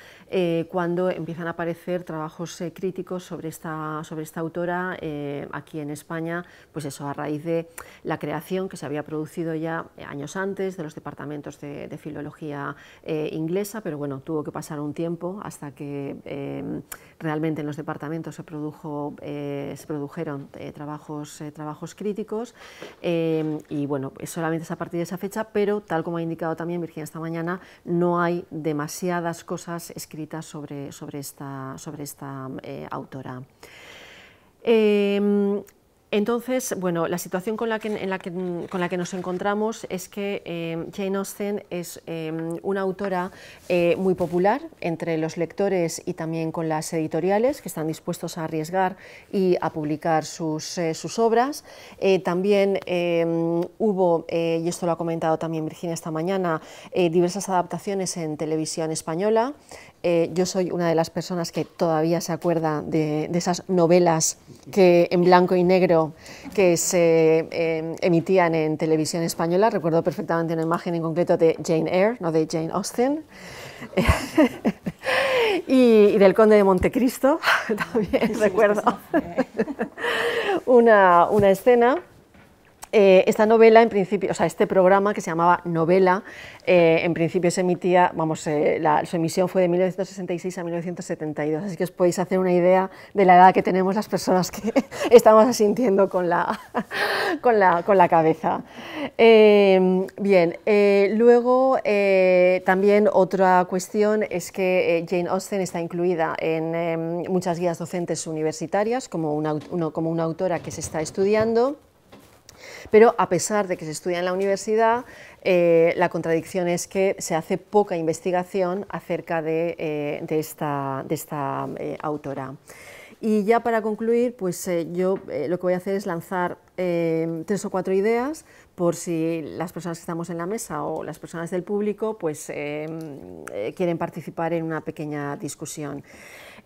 cuando empiezan a aparecer trabajos críticos sobre esta, sobre esta autora aquí en España, pues eso a raíz de la creación que se había producido ya años antes de los departamentos de, de filología inglesa, pero bueno, tuvo que pasar un tiempo hasta que realmente en los departamentos se, produjo, eh, se produjeron eh, trabajos, eh, trabajos críticos y bueno, solamente es a partir de esa fecha, pero tal como ha indicado también Virginia esta mañana, no hay demasiadas cosas escritas sobre, sobre esta, sobre esta autora. Entonces, bueno, la situación con la que, nos encontramos es que eh, Jane Austen es eh, una autora eh, muy popular entre los lectores y también con las editoriales que están dispuestos a arriesgar y a publicar sus, sus obras. también hubo, y esto lo ha comentado también Virginia esta mañana, diversas adaptaciones en televisión española. Eh, yo soy una de las personas que todavía se acuerda de, esas novelas que, en blanco y negro que se eh, emitían en televisión española. Recuerdo perfectamente una imagen en concreto de Jane Eyre, no de Jane Austen. y, del Conde de Montecristo, también recuerdo una escena eh, esta novela, en principio, o sea, este programa que se llamaba Novela, eh, en principio se emitía, vamos, eh, su emisión fue de 1966 a 1972, así que os podéis hacer una idea de la edad que tenemos las personas que estamos asintiendo con la, cabeza. Em, bien, luego también otra cuestión es que Jane Austen está incluida en em, muchas guías docentes universitarias como una autora que se está estudiando. Pero a pesar de que se estudia en la universidad, eh, la contradicción es que se hace poca investigación acerca de, eh, esta, eh, autora. Y ya para concluir, pues yo lo que voy a hacer es lanzar tres o cuatro ideas por si las personas que estamos en la mesa o las personas del público pues, quieren participar en una pequeña discusión.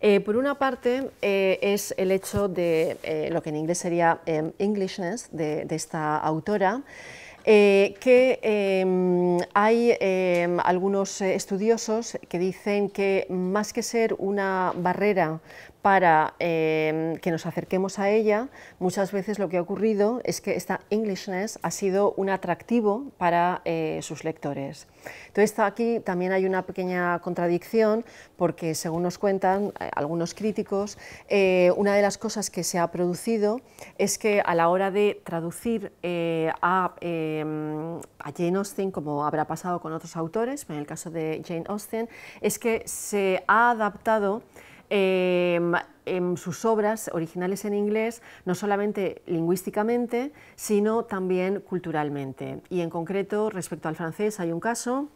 Eh, por una parte eh, es el hecho de eh, lo que en inglés sería em, Englishness de, esta autora. que em, hay em, algunos estudiosos que dicen que más que ser una barrera para em, que nos acerquemos a ella, muchas veces lo que ha ocurrido es que esta Englishness ha sido un atractivo para eh, sus lectores. Entonces aquí también hay una pequeña contradicción porque según nos cuentan eh, algunos críticos, eh, una de las cosas que se ha producido es que a la hora de traducir a, em, a Jane Austen, como habrá pasado con otros autores, en el caso de Jane Austen, es que se ha adaptado en em, em, sus obras originales en inglés, no solamente lingüísticamente, sino también culturalmente. Y en concreto, respecto al francés, hay un caso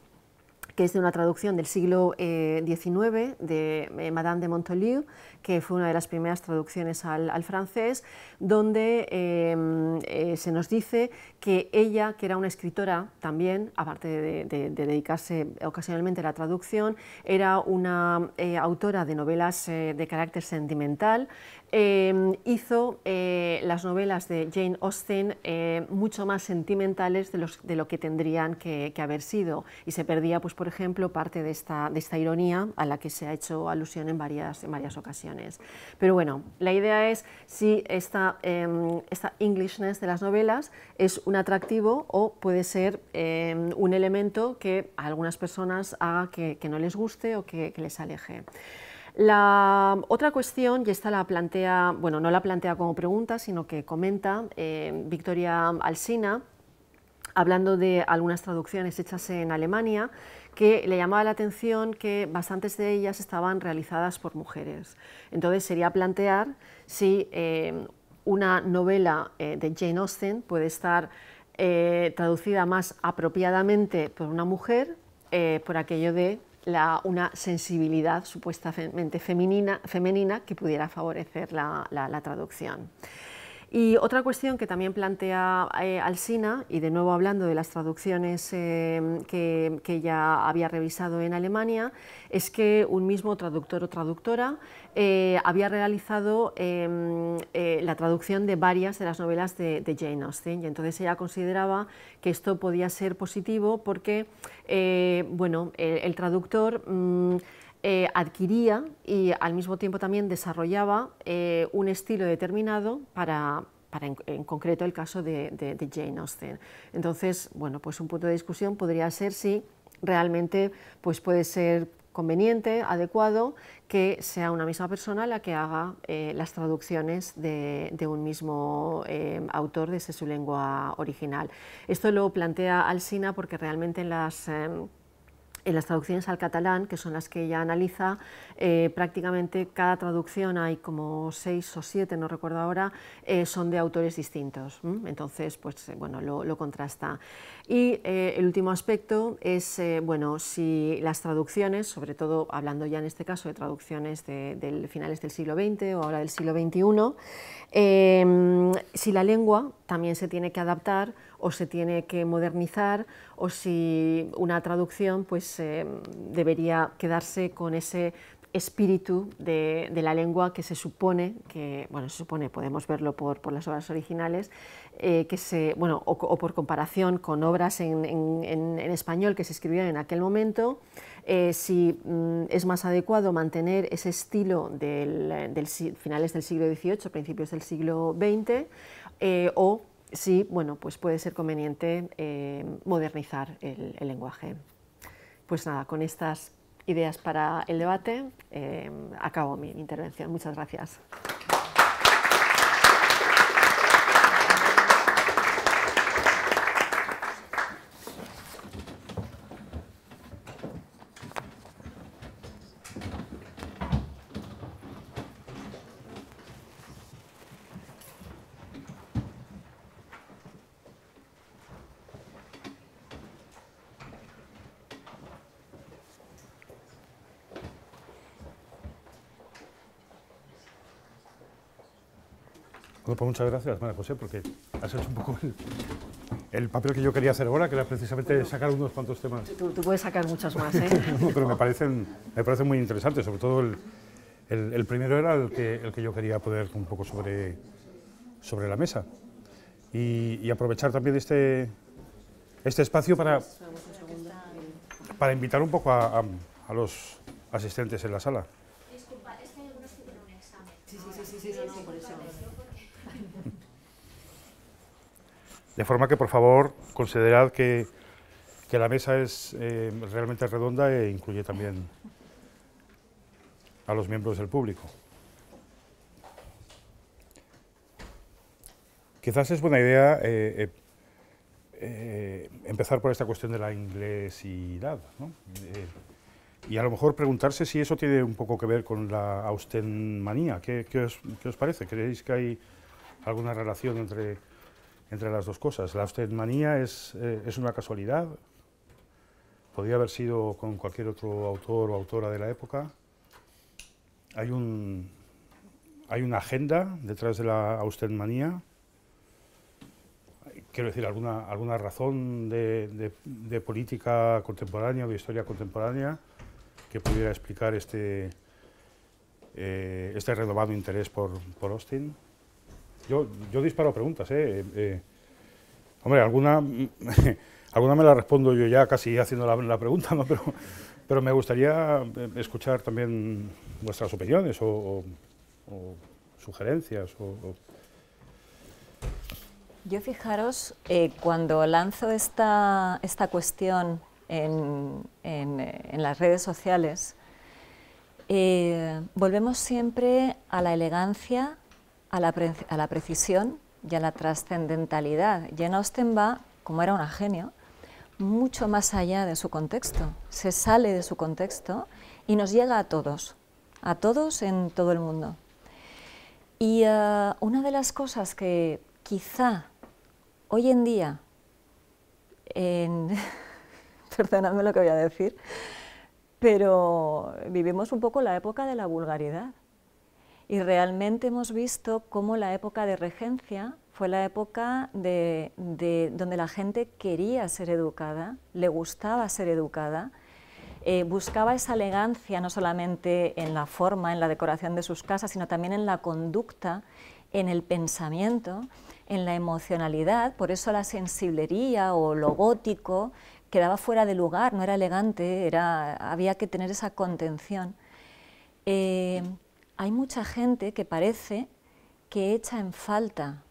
que es de una traducción del siglo XIX eh, de eh, Madame de Montelieu, que fue una de las primeras traducciones al, francés, donde em, eh, se nos dice que ella, que era una escritora también, aparte de, dedicarse ocasionalmente a la traducción, era una eh, autora de novelas eh, de carácter sentimental, em, hizo las novelas de Jane Austen mucho más sentimentales de, lo que tendrían que, haber sido y se perdía, pues, por ejemplo, parte de esta, ironía a la que se ha hecho alusión en varias ocasiones. Pero bueno, la idea es si em, esta, Englishness de las novelas es un atractivo o puede ser em, un elemento que a algunas personas haga que, no les guste o que, les aleje. La otra cuestión, y esta la plantea, bueno, no la plantea como pregunta, sino que comenta em, Victoria Alsina, hablando de algunas traducciones hechas en Alemania, que le llamaba la atención que bastantes de ellas estaban realizadas por mujeres. Entonces sería plantear si eh, una novela eh, de Jane Austen puede estar eh, traducida más apropiadamente por una mujer, por aquello de una sensibilidad supuestamente femenina, femenina que pudiera favorecer la traducción. Y otra cuestión que también plantea eh, Alsina, y de nuevo hablando de las traducciones eh, que, ella había revisado en Alemania, es que un mismo traductor o traductora eh, había realizado em, la traducción de varias de las novelas de, Jane Austen, y entonces ella consideraba que esto podía ser positivo porque, bueno, el, traductor... Mm, eh, adquiría y al mismo tiempo también desarrollaba eh, un estilo determinado para, en, concreto el caso de, Jane Austen. Entonces, bueno, pues un punto de discusión podría ser si realmente pues puede ser conveniente, adecuado, que sea una misma persona la que haga eh, las traducciones de, un mismo autor desde su lengua original. Esto lo plantea Alsina porque realmente en las... Em, en las traducciones al catalán, que son las que ella analiza, eh, prácticamente cada traducción hay como seis o siete, no recuerdo ahora, eh, son de autores distintos. Entonces, pues eh, bueno, lo, contrasta. Y el último aspecto es, bueno, si las traducciones, sobre todo hablando ya en este caso de traducciones de, de finales del siglo XX o ahora del siglo XXI, si la lengua también se tiene que adaptar o se tiene que modernizar o si una traducción pues, eh, debería quedarse con ese espíritu de, la lengua que se supone que, bueno, se supone, podemos verlo por, las obras originales, eh, que se, bueno, o, por comparación con obras en, español que se escribían en aquel momento, eh, si mm, es más adecuado mantener ese estilo del, finales del siglo XVIII, principios del siglo XX, o sí, bueno, pues puede ser conveniente eh, modernizar el, lenguaje. Pues nada, con estas ideas para el debate eh, acabo mi intervención. Muchas gracias. Bueno, pues muchas gracias, José, porque has hecho un poco el, papel que yo quería hacer ahora, que era precisamente sacar unos cuantos temas. Tú, puedes sacar muchas más, ¿eh? no, pero me parecen, me parecen muy interesantes, sobre todo el, primero era el que, yo quería poner un poco sobre, sobre la mesa. Y, aprovechar también este, este espacio para, para invitar un poco a los asistentes en la sala. De forma que, por favor, considerad que, la mesa es eh, realmente redonda e incluye también a los miembros del público. Quizás es buena idea eh, eh, empezar por esta cuestión de la inglesidad, y a lo mejor preguntarse si eso tiene un poco que ver con la austenmanía. ¿Qué, os, qué os parece? ¿Creéis que hay alguna relación entre entre las dos cosas. La Austinmanía es, eh, es una casualidad, podría haber sido con cualquier otro autor o autora de la época. Hay, hay una agenda detrás de la austenmanía. quiero decir, alguna, alguna razón de, política contemporánea o de historia contemporánea que pudiera explicar este, eh, este renovado interés por, por Austin. Yo, disparo preguntas, ¿eh? eh, eh hombre, alguna, alguna me la respondo yo ya casi haciendo la, pregunta, ¿no? Pero, me gustaría eh, escuchar también vuestras opiniones o, sugerencias. Yo fijaros, cuando lanzo esta, cuestión en, las redes sociales, volvemos siempre a la elegancia a la, precisión y a la trascendentalidad. Jane Austen va, como era una genio, mucho más allá de su contexto, se sale de su contexto y nos llega a todos, a todos en todo el mundo. Y eh, una de las cosas que quizá hoy en día, en perdonadme lo que voy a decir, pero vivimos un poco la época de la vulgaridad. Y realmente hemos visto cómo la época de regencia fue la época de, donde la gente quería ser educada, le gustaba ser educada, eh, buscaba esa elegancia no solamente en la forma, en la decoración de sus casas, sino también en la conducta, en el pensamiento, en la emocionalidad, por eso la sensiblería o lo gótico quedaba fuera de lugar, no era elegante, era, había que tener esa contención. Eh, hay mucha gente que parece que echa en falta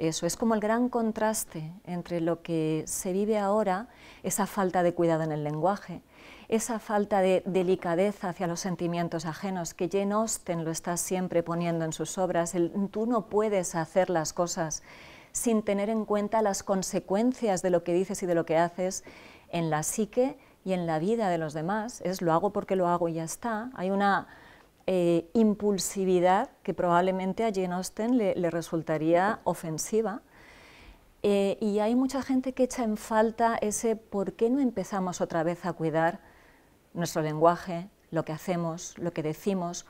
eso. Es como el gran contraste entre lo que se vive ahora, esa falta de cuidado en el lenguaje, esa falta de delicadeza hacia los sentimientos ajenos, que Jane Austen lo está siempre poniendo en sus obras, tú no puedes hacer las cosas sin tener en cuenta las consecuencias de lo que dices y de lo que haces en la psique y en la vida de los demás, es lo hago porque lo hago y ya está. Hay una eh, impulsividad que probablemente a Jane Austen le, resultaría ofensiva. Eh, y hay mucha gente que echa en falta ese por qué no empezamos otra vez a cuidar nuestro lenguaje, lo que hacemos, lo que decimos,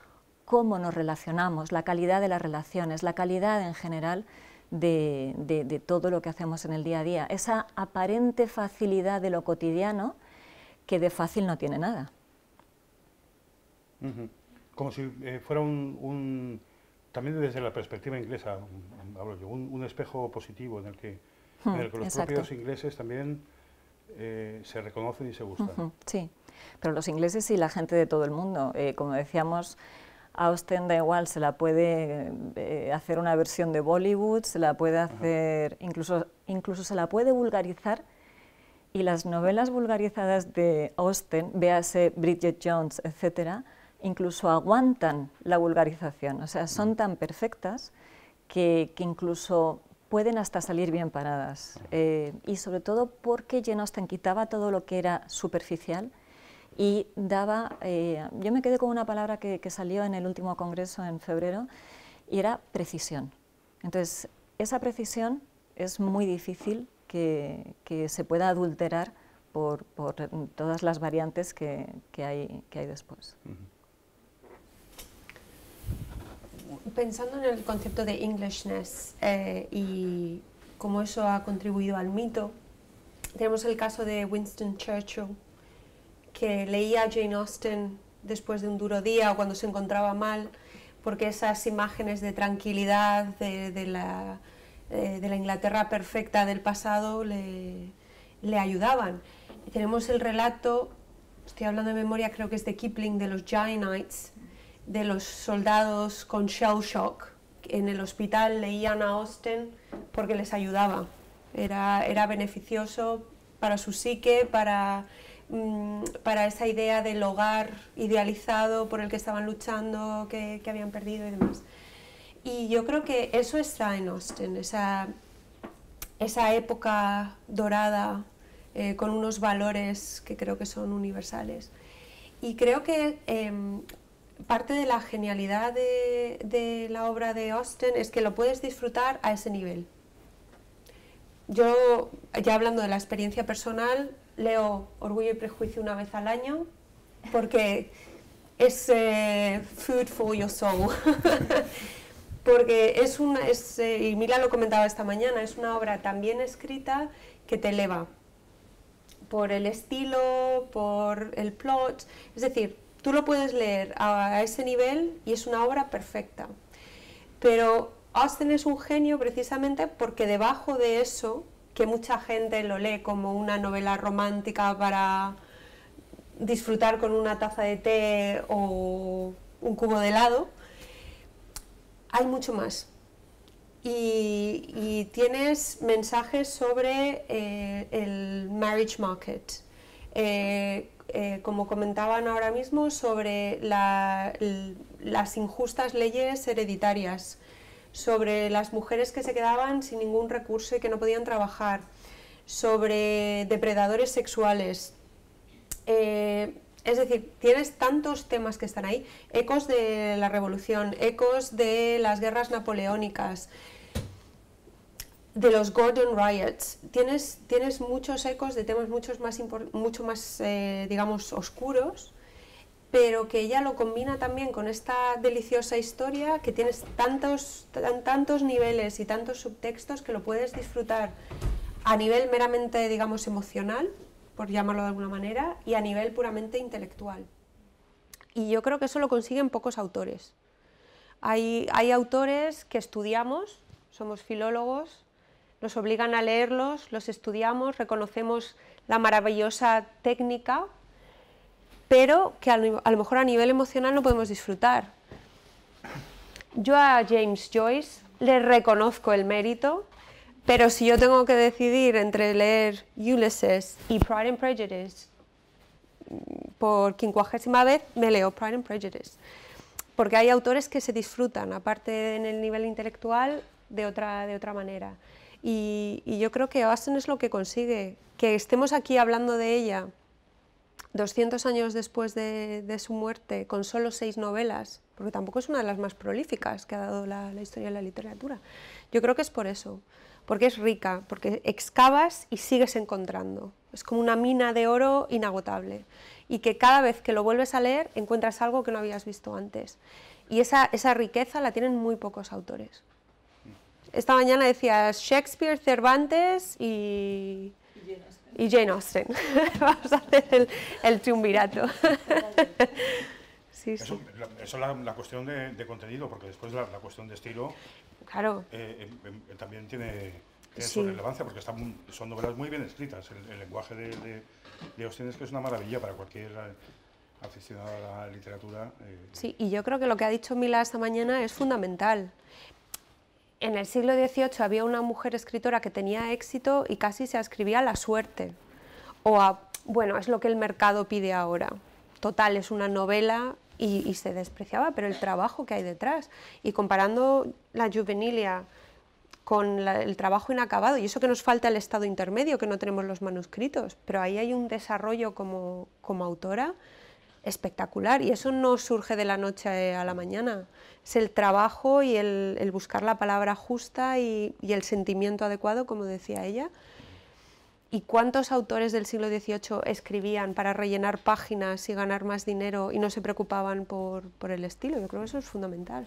cómo nos relacionamos, la calidad de las relaciones, la calidad en general de, todo lo que hacemos en el día a día. Esa aparente facilidad de lo cotidiano que de fácil no tiene nada como si eh, fuera un, también desde la perspectiva inglesa, un, espejo positivo en el que, los propios ingleses también eh, se reconocen y se gustan. sí, pero los ingleses y la gente de todo el mundo, eh, como decíamos, a Austen da igual, se la puede hacer una versión de Bollywood, se la puede hacer, incluso, incluso se la puede vulgarizar. Y las novelas vulgarizadas de Austen, véase Bridget Jones, etcétera, incluso aguantan la vulgarización, o sea, son tan perfectas que, incluso pueden hasta salir bien paradas. Eh, y sobre todo porque Jane quitaba todo lo que era superficial y daba, eh, yo me quedé con una palabra que, salió en el último congreso en febrero, y era precisión. Entonces, esa precisión es muy difícil que, se pueda adulterar por, todas las variantes que, hay, después. pensando en el concepto de Englishness eh, y cómo eso ha contribuido al mito, tenemos el caso de Winston Churchill, que leía a Jane Austen después de un duro día o cuando se encontraba mal, porque esas imágenes de tranquilidad, de, eh, la, Inglaterra perfecta del pasado le, ayudaban. tenemos el relato, estoy hablando de memoria, creo que es de Kipling, de los Giantites de los soldados con shell shock. En el hospital leían a Austen porque les ayudaba. Era, era beneficioso para su psique, para, mm, para esa idea del hogar idealizado por el que estaban luchando, que, habían perdido y demás. Y yo creo que eso está en Austen, esa, esa época dorada eh, con unos valores que creo que son universales. Y creo que em, parte de la genialidad de, la obra de Austen es que lo puedes disfrutar a ese nivel. Yo, ya hablando de la experiencia personal, leo Orgullo y Prejuicio una vez al año porque es eh, food for your soul. porque es una, eh, y Mila lo comentaba esta mañana, es una obra también escrita que te eleva por el estilo, por el plot. Es decir, Tú lo puedes leer a, ese nivel y es una obra perfecta. Pero Austen es un genio precisamente porque debajo de eso, que mucha gente lo lee como una novela romántica para disfrutar con una taza de té o un cubo de helado, hay mucho más. Y, tienes mensajes sobre eh, el marriage market, eh, eh, como comentaban ahora mismo, sobre las injustas leyes hereditarias, sobre las mujeres que se quedaban sin ningún recurso y que no podían trabajar, sobre depredadores sexuales. Eh, es decir, tienes tantos temas que están ahí, ecos de la revolución, ecos de las guerras napoleónicas, de los Gordon Riots. Tienes, tienes muchos ecos de temas muchos más mucho más, eh, digamos, oscuros, pero que ella lo combina también con esta deliciosa historia que tienes tantos, niveles y tantos subtextos que lo puedes disfrutar a nivel meramente, digamos, emocional, por llamarlo de alguna manera, y a nivel puramente intelectual. Y yo creo que eso lo consiguen pocos autores. Hay, hay autores que estudiamos, somos filólogos, nos obligan a leerlos, los estudiamos, reconocemos la maravillosa técnica, pero que a lo, mejor a nivel emocional no podemos disfrutar. Yo a James Joyce le reconozco el mérito, pero si yo tengo que decidir entre leer Ulysses y Pride and Prejudice por quincuagésima vez, me leo Pride and Prejudice. Porque hay autores que se disfrutan, aparte en el nivel intelectual, de otra manera. Y, yo creo que Austen es lo que consigue, que estemos aquí hablando de ella 200 años después de, su muerte, con solo seis novelas, porque tampoco es una de las más prolíficas que ha dado la, historia de la literatura. Yo creo que es por eso, porque es rica, porque excavas y sigues encontrando. Es como una mina de oro inagotable y que cada vez que lo vuelves a leer encuentras algo que no habías visto antes. Y esa riqueza la tienen muy pocos autores. Esta mañana decías Shakespeare, Cervantes y... Y Jane Austen. Vamos a hacer el, triunvirato. eso, es La, cuestión de, contenido, porque después la, cuestión de estilo claro. Eh, em, em, em, también tiene, su relevancia, porque están, son novelas muy bien escritas. El, lenguaje de, Austen es que es una maravilla para cualquier aficionado a la literatura. Eh. Sí, y yo creo que lo que ha dicho Mila esta mañana es fundamental en el siglo XVIII había una mujer escritora que tenía éxito y casi se ascribía a la suerte o a, bueno, es lo que el mercado pide ahora. Total, es una novela y, se despreciaba, pero el trabajo que hay detrás. Y comparando la juvenilia con el trabajo inacabado, y eso que nos falta el estado intermedio, que no tenemos los manuscritos, pero ahí hay un desarrollo como, como autora espectacular y eso no surge de la noche a la mañana. Es el trabajo y el, buscar la palabra justa y, el sentimiento adecuado, como decía ella. ¿Y cuántos autores del siglo XVIII escribían para rellenar páginas y ganar más dinero y no se preocupaban por, por el estilo? Yo creo que eso es fundamental.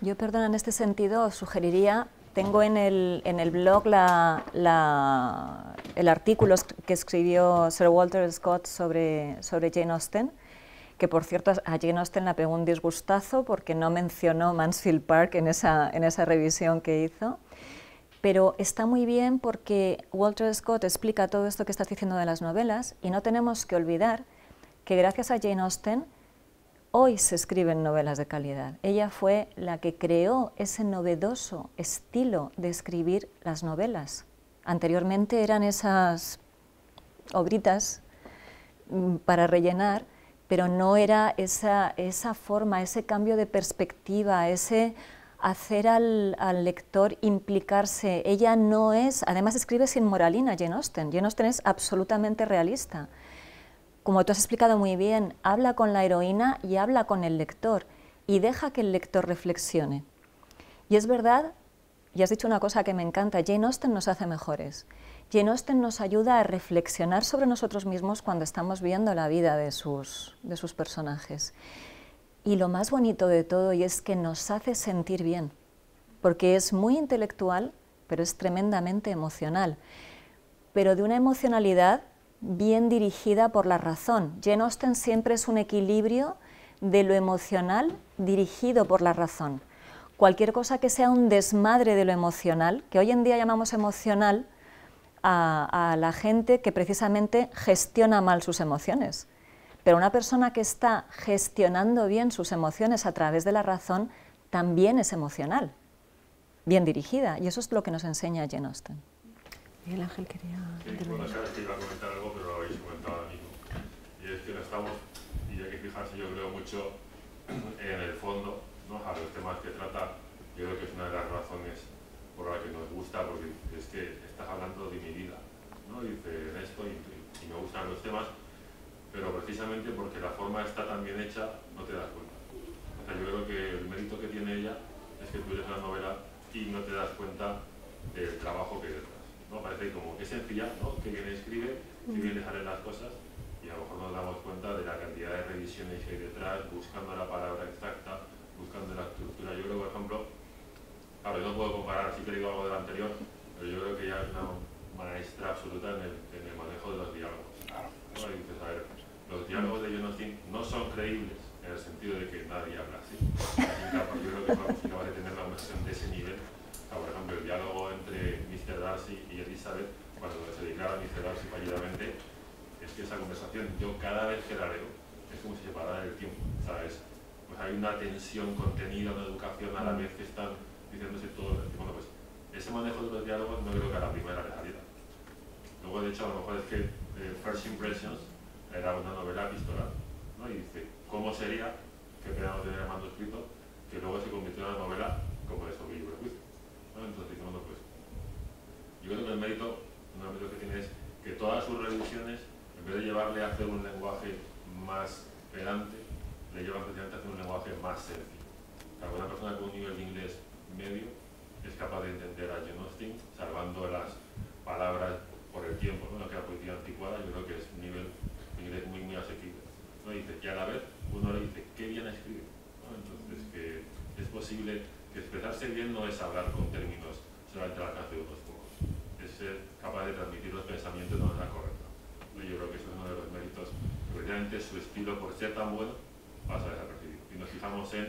Yo, perdona, en este sentido sugeriría, tengo en el, en el blog la, la, el artículo que escribió Sir Walter Scott sobre, sobre Jane Austen, que por cierto a Jane Austen la pegó un disgustazo porque no mencionó Mansfield Park en esa, en esa revisión que hizo. Pero está muy bien porque Walter Scott explica todo esto que estás diciendo de las novelas y no tenemos que olvidar que gracias a Jane Austen hoy se escriben novelas de calidad. Ella fue la que creó ese novedoso estilo de escribir las novelas. Anteriormente eran esas obritas mm, para rellenar pero no era esa, forma, ese cambio de perspectiva, ese hacer al, al, lector implicarse. Ella no es, además escribe sin moralina Jane Austen, Jane Austen es absolutamente realista. Como tú has explicado muy bien, habla con la heroína y habla con el lector y deja que el lector reflexione. Y es verdad, y has dicho una cosa que me encanta, Jane Austen nos hace mejores. Jane Austen nos ayuda a reflexionar sobre nosotros mismos cuando estamos viendo la vida de sus, personajes. Y lo más bonito de todo es que nos hace sentir bien, porque es muy intelectual, pero es tremendamente emocional, pero de una emocionalidad bien dirigida por la razón. Jane Austen siempre es un equilibrio de lo emocional dirigido por la razón. Cualquier cosa que sea un desmadre de lo emocional, que hoy en día llamamos emocional, a, a la gente que precisamente gestiona mal sus emociones. Pero una persona que está gestionando bien sus emociones a través de la razón también es emocional, bien dirigida. Y eso es lo que nos enseña Jane Austen. Miguel Ángel quería... Sí, bueno, sabes que iba a comentar algo, pero lo habéis comentado ahora mismo. Y es que no estamos, y hay que fijarse yo creo mucho en el fondo, ¿no? a los temas que trata, yo creo que es una de las razones por la que nos gusta, porque es que estás hablando de mi vida, ¿no? Y esto y, me gustan los temas, pero precisamente porque la forma está tan bien hecha, no te das cuenta. O sea, yo creo que el mérito que tiene ella es que tú lees la novela y no te das cuenta del trabajo que hay detrás. ¿no? Parece como que es sencilla, ¿no? Que quien escribe, que bien salen las cosas, y a lo mejor nos damos cuenta de la cantidad de revisiones que hay detrás, buscando la palabra exacta, buscando la estructura. Yo creo, por ejemplo, Claro, yo no puedo comparar, sí te digo algo del anterior, pero yo creo que ya es una maestra absoluta en el, en el manejo de los diálogos. Claro. ¿no? Dices, a ver, los diálogos de Jonathan no son creíbles en el sentido de que nadie habla así. yo creo que es capaz tener la conversación de ese nivel. O por ejemplo, el diálogo entre Mr. Darcy y Elizabeth, cuando se a Mr. Darcy fallidamente, es que esa conversación, yo cada vez que la leo, es como si se parara el tiempo, ¿sabes? Pues hay una tensión contenida, una educación a la vez que están diciéndose todo el bueno, pues ese manejo de los diálogos no creo que a la primera le saliera. Luego, de hecho, a lo mejor es que eh, First Impressions era una novela epistolar, ¿no? Y dice, ¿cómo sería que Pedro tener el manuscrito que luego se convirtió en una novela como de que yo prejuicio, ¿no? Entonces, no, pues, yo creo que el mérito, uno mérito que tiene es que todas sus revisiones, en vez de llevarle a hacer un lenguaje más pedante, le lleva precisamente a hacer un lenguaje más sencillo. la persona con un nivel de inglés medio es capaz de entender a John salvando las palabras por el tiempo, ¿no? que la poesía anticuada yo creo que es un nivel inglés muy, muy asequible. ¿no? Dice, que a la vez uno le dice, qué bien escribe. Entonces, que es posible que expresarse bien no es hablar con términos solamente al alcance de unos pocos, es ser capaz de transmitir los pensamientos de manera correcta. Yo creo que eso es uno de los méritos, realmente su estilo, por ser tan bueno, pasa desapercibido. Y nos fijamos en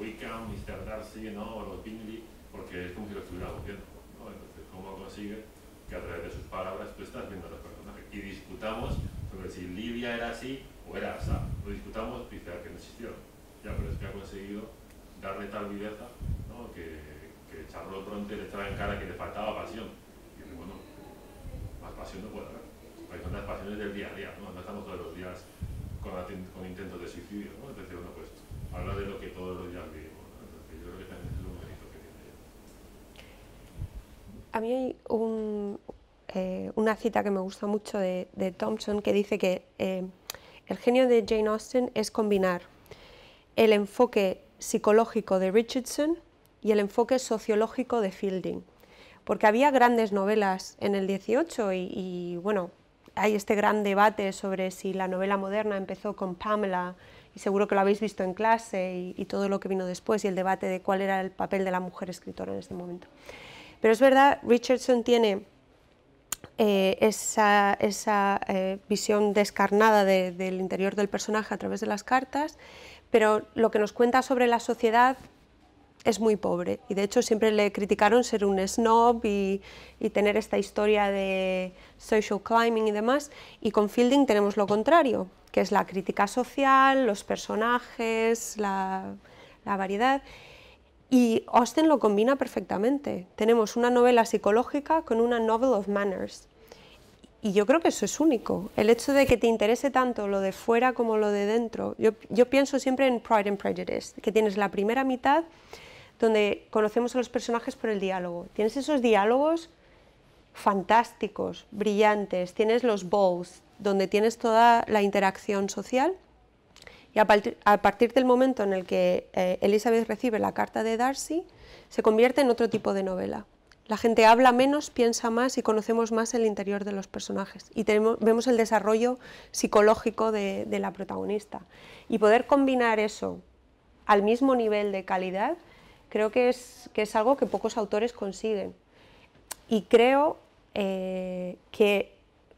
Wiccan, Mr. Darcy, ¿no? o los Bingley, porque es como si lo estuvieran viendo. ¿no? Entonces, ¿cómo consigue que a través de sus palabras tú estás viendo a los personajes? Y discutamos sobre si Libia era así o era así. Lo discutamos y que no existió. Ya, pero es que ha conseguido darle tal viveza ¿no? que, que Charlotte Bronte le trae en cara que le faltaba pasión. Y dice, bueno, más pasión no puede haber. Hay tantas pasiones del día a día, ¿no? no estamos todos los días con, intentos de suicidio. ¿no? Entonces, pues habla de lo que todos los días que que tiene. A mí hay un, eh, una cita que me gusta mucho de, Thompson que dice que eh, el genio de Jane Austen es combinar el enfoque psicológico de Richardson y el enfoque sociológico de Fielding. Porque había grandes novelas en el 18 y, y bueno, hay este gran debate sobre si la novela moderna empezó con Pamela, y seguro que lo habéis visto en clase y, todo lo que vino después y el debate de cuál era el papel de la mujer escritora en este momento. Pero es verdad, Richardson tiene eh, esa, eh, visión descarnada del interior del personaje a través de las cartas, pero lo que nos cuenta sobre la sociedad es muy pobre y de hecho siempre le criticaron ser un snob y, tener esta historia de social climbing y demás y con Fielding tenemos lo contrario, que es la crítica social, los personajes, la, variedad y Austen lo combina perfectamente. Tenemos una novela psicológica con una novel of manners y yo creo que eso es único. El hecho de que te interese tanto lo de fuera como lo de dentro. Yo, yo pienso siempre en Pride and Prejudice, que tienes la primera mitad donde conocemos a los personajes por el diálogo. Tienes esos diálogos fantásticos, brillantes, tienes los bows, donde tienes toda la interacción social. Y a, partir, del momento en el que eh, Elizabeth recibe la carta de Darcy, se convierte en otro tipo de novela. La gente habla menos, piensa más y conocemos más el interior de los personajes. Y vemos el desarrollo psicológico de la protagonista. Y poder combinar eso al mismo nivel de calidad creo que es, que es algo que pocos autores consiguen. Y creo eh, que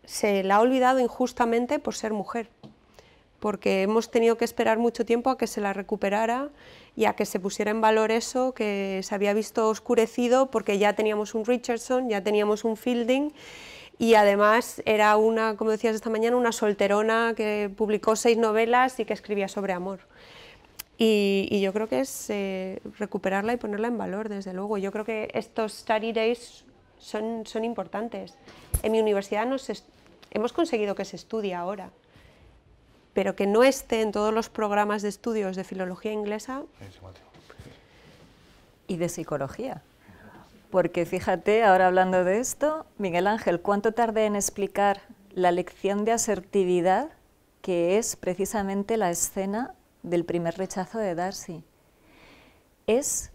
se la ha olvidado injustamente por ser mujer, porque hemos tenido que esperar mucho tiempo a que se la recuperara y a que se pusiera en valor eso que se había visto oscurecido porque ya teníamos un Richardson, ya teníamos un Fielding y además era una, como decías esta mañana, una solterona que publicó seis novelas y que escribía sobre amor. Y, yo creo que es eh, recuperarla y ponerla en valor, desde luego. Yo creo que estos study days son, son importantes. En mi universidad nos hemos conseguido que se estudie ahora, pero que no esté en todos los programas de estudios de filología inglesa y de psicología. Porque fíjate, ahora hablando de esto, Miguel Ángel, ¿cuánto tardé en explicar la lección de asertividad que es precisamente la escena del primer rechazo de Darcy. Es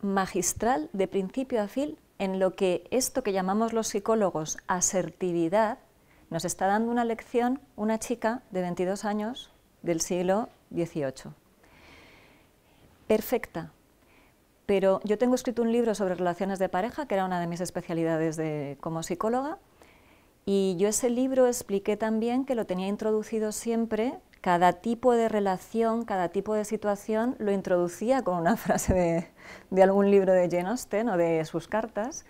magistral de principio a fin en lo que esto que llamamos los psicólogos asertividad nos está dando una lección una chica de 22 años del siglo XVIII. Perfecta. Pero yo tengo escrito un libro sobre relaciones de pareja, que era una de mis especialidades de, como psicóloga, y yo ese libro expliqué también que lo tenía introducido siempre cada tipo de relación, cada tipo de situación lo introducía con una frase de, algún libro de Jane Austen o de sus cartas.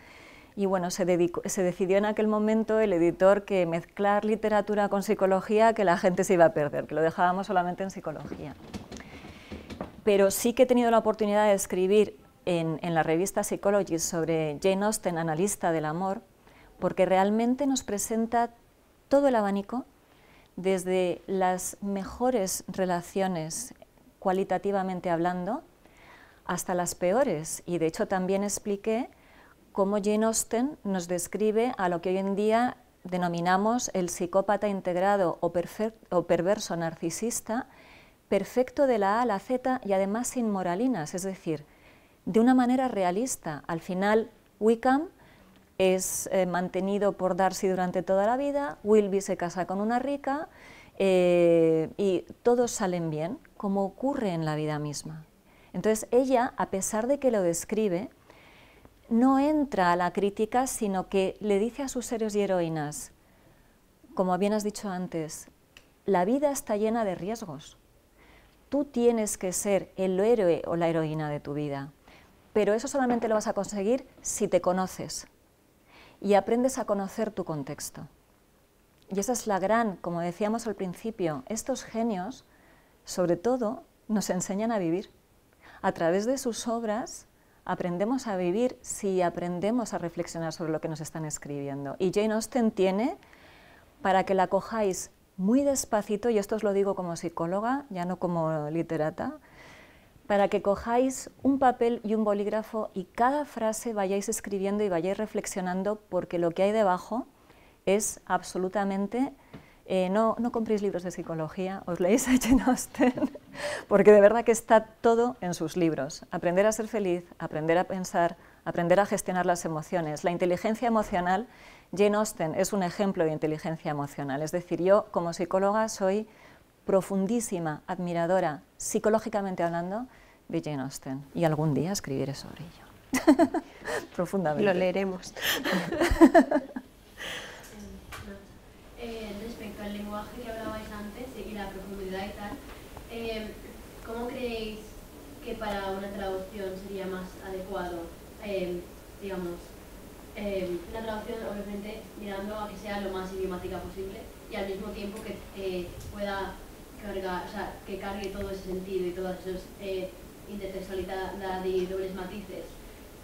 Y bueno, se, decidió en aquel momento el editor que mezclar literatura con psicología, que la gente se iba a perder, que lo dejábamos solamente en psicología. Pero sí que he tenido la oportunidad de escribir en, en la revista Psychology sobre Jane Austen, analista del amor, porque realmente nos presenta todo el abanico desde las mejores relaciones cualitativamente hablando hasta las peores. Y de hecho también expliqué cómo Jane Austen nos describe a lo que hoy en día denominamos el psicópata integrado o, perverso narcisista, perfecto de la A a la Z y además sin moralinas, es decir, de una manera realista. Al final, Wickham es eh, mantenido por Darcy durante toda la vida, Wilby se casa con una rica eh, y todos salen bien, como ocurre en la vida misma. Entonces ella, a pesar de que lo describe, no entra a la crítica, sino que le dice a sus héroes y heroínas, como bien has dicho antes, la vida está llena de riesgos. Tú tienes que ser el héroe o la heroína de tu vida, pero eso solamente lo vas a conseguir si te conoces, y aprendes a conocer tu contexto. Y esa es la gran, como decíamos al principio, estos genios, sobre todo, nos enseñan a vivir. A través de sus obras aprendemos a vivir si aprendemos a reflexionar sobre lo que nos están escribiendo. Y Jane Austen tiene, para que la cojáis muy despacito, y esto os lo digo como psicóloga, ya no como literata, para que cojáis un papel y un bolígrafo y cada frase vayáis escribiendo y vayáis reflexionando porque lo que hay debajo es absolutamente... Eh, no, no compréis libros de psicología, os leéis a Jane Austen, porque de verdad que está todo en sus libros. Aprender a ser feliz, aprender a pensar, aprender a gestionar las emociones. La inteligencia emocional, Jane Austen es un ejemplo de inteligencia emocional. Es decir, yo como psicóloga soy profundísima admiradora, psicológicamente hablando, de Jane Austen. Y algún día escribiré sobre ello. Profundamente. Lo leeremos. Eh, respecto al lenguaje que hablabais antes y la profundidad y tal, eh, ¿cómo creéis que para una traducción sería más adecuado, eh, digamos, una traducción obviamente mirando a que sea lo más idiomática posible y al mismo tiempo que pueda carga, o sea, que cargue todo ese sentido y todas esas eh, intertextualidad y dobles matices,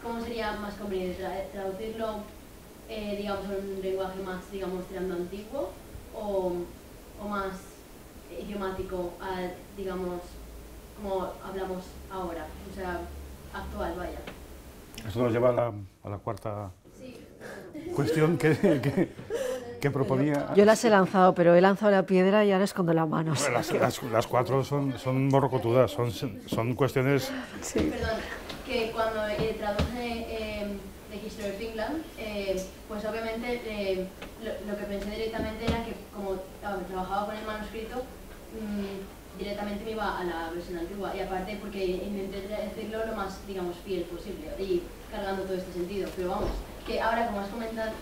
¿cómo sería más conveniente? ¿Traducirlo, eh, digamos, un lenguaje más, digamos, tirando antiguo o, o más idiomático, digamos, como hablamos ahora, o sea, actual, vaya? Esto nos lleva a la cuarta cuestión que, que, proponía. Yo las he lanzado, pero he lanzado la piedra y ahora escondo la mano. las, las, las, cuatro son, son morrocotudas, son, son cuestiones. Sí. Perdón, que cuando eh, traduje eh, em, The History of England, eh, pues obviamente eh, lo, que pensé directamente era que, como trabajaba con el manuscrito, mm, directamente me iba a la versión antigua y aparte porque intenté decirlo lo más digamos fiel posible y cargando todo este sentido pero vamos que ahora, como has comentado,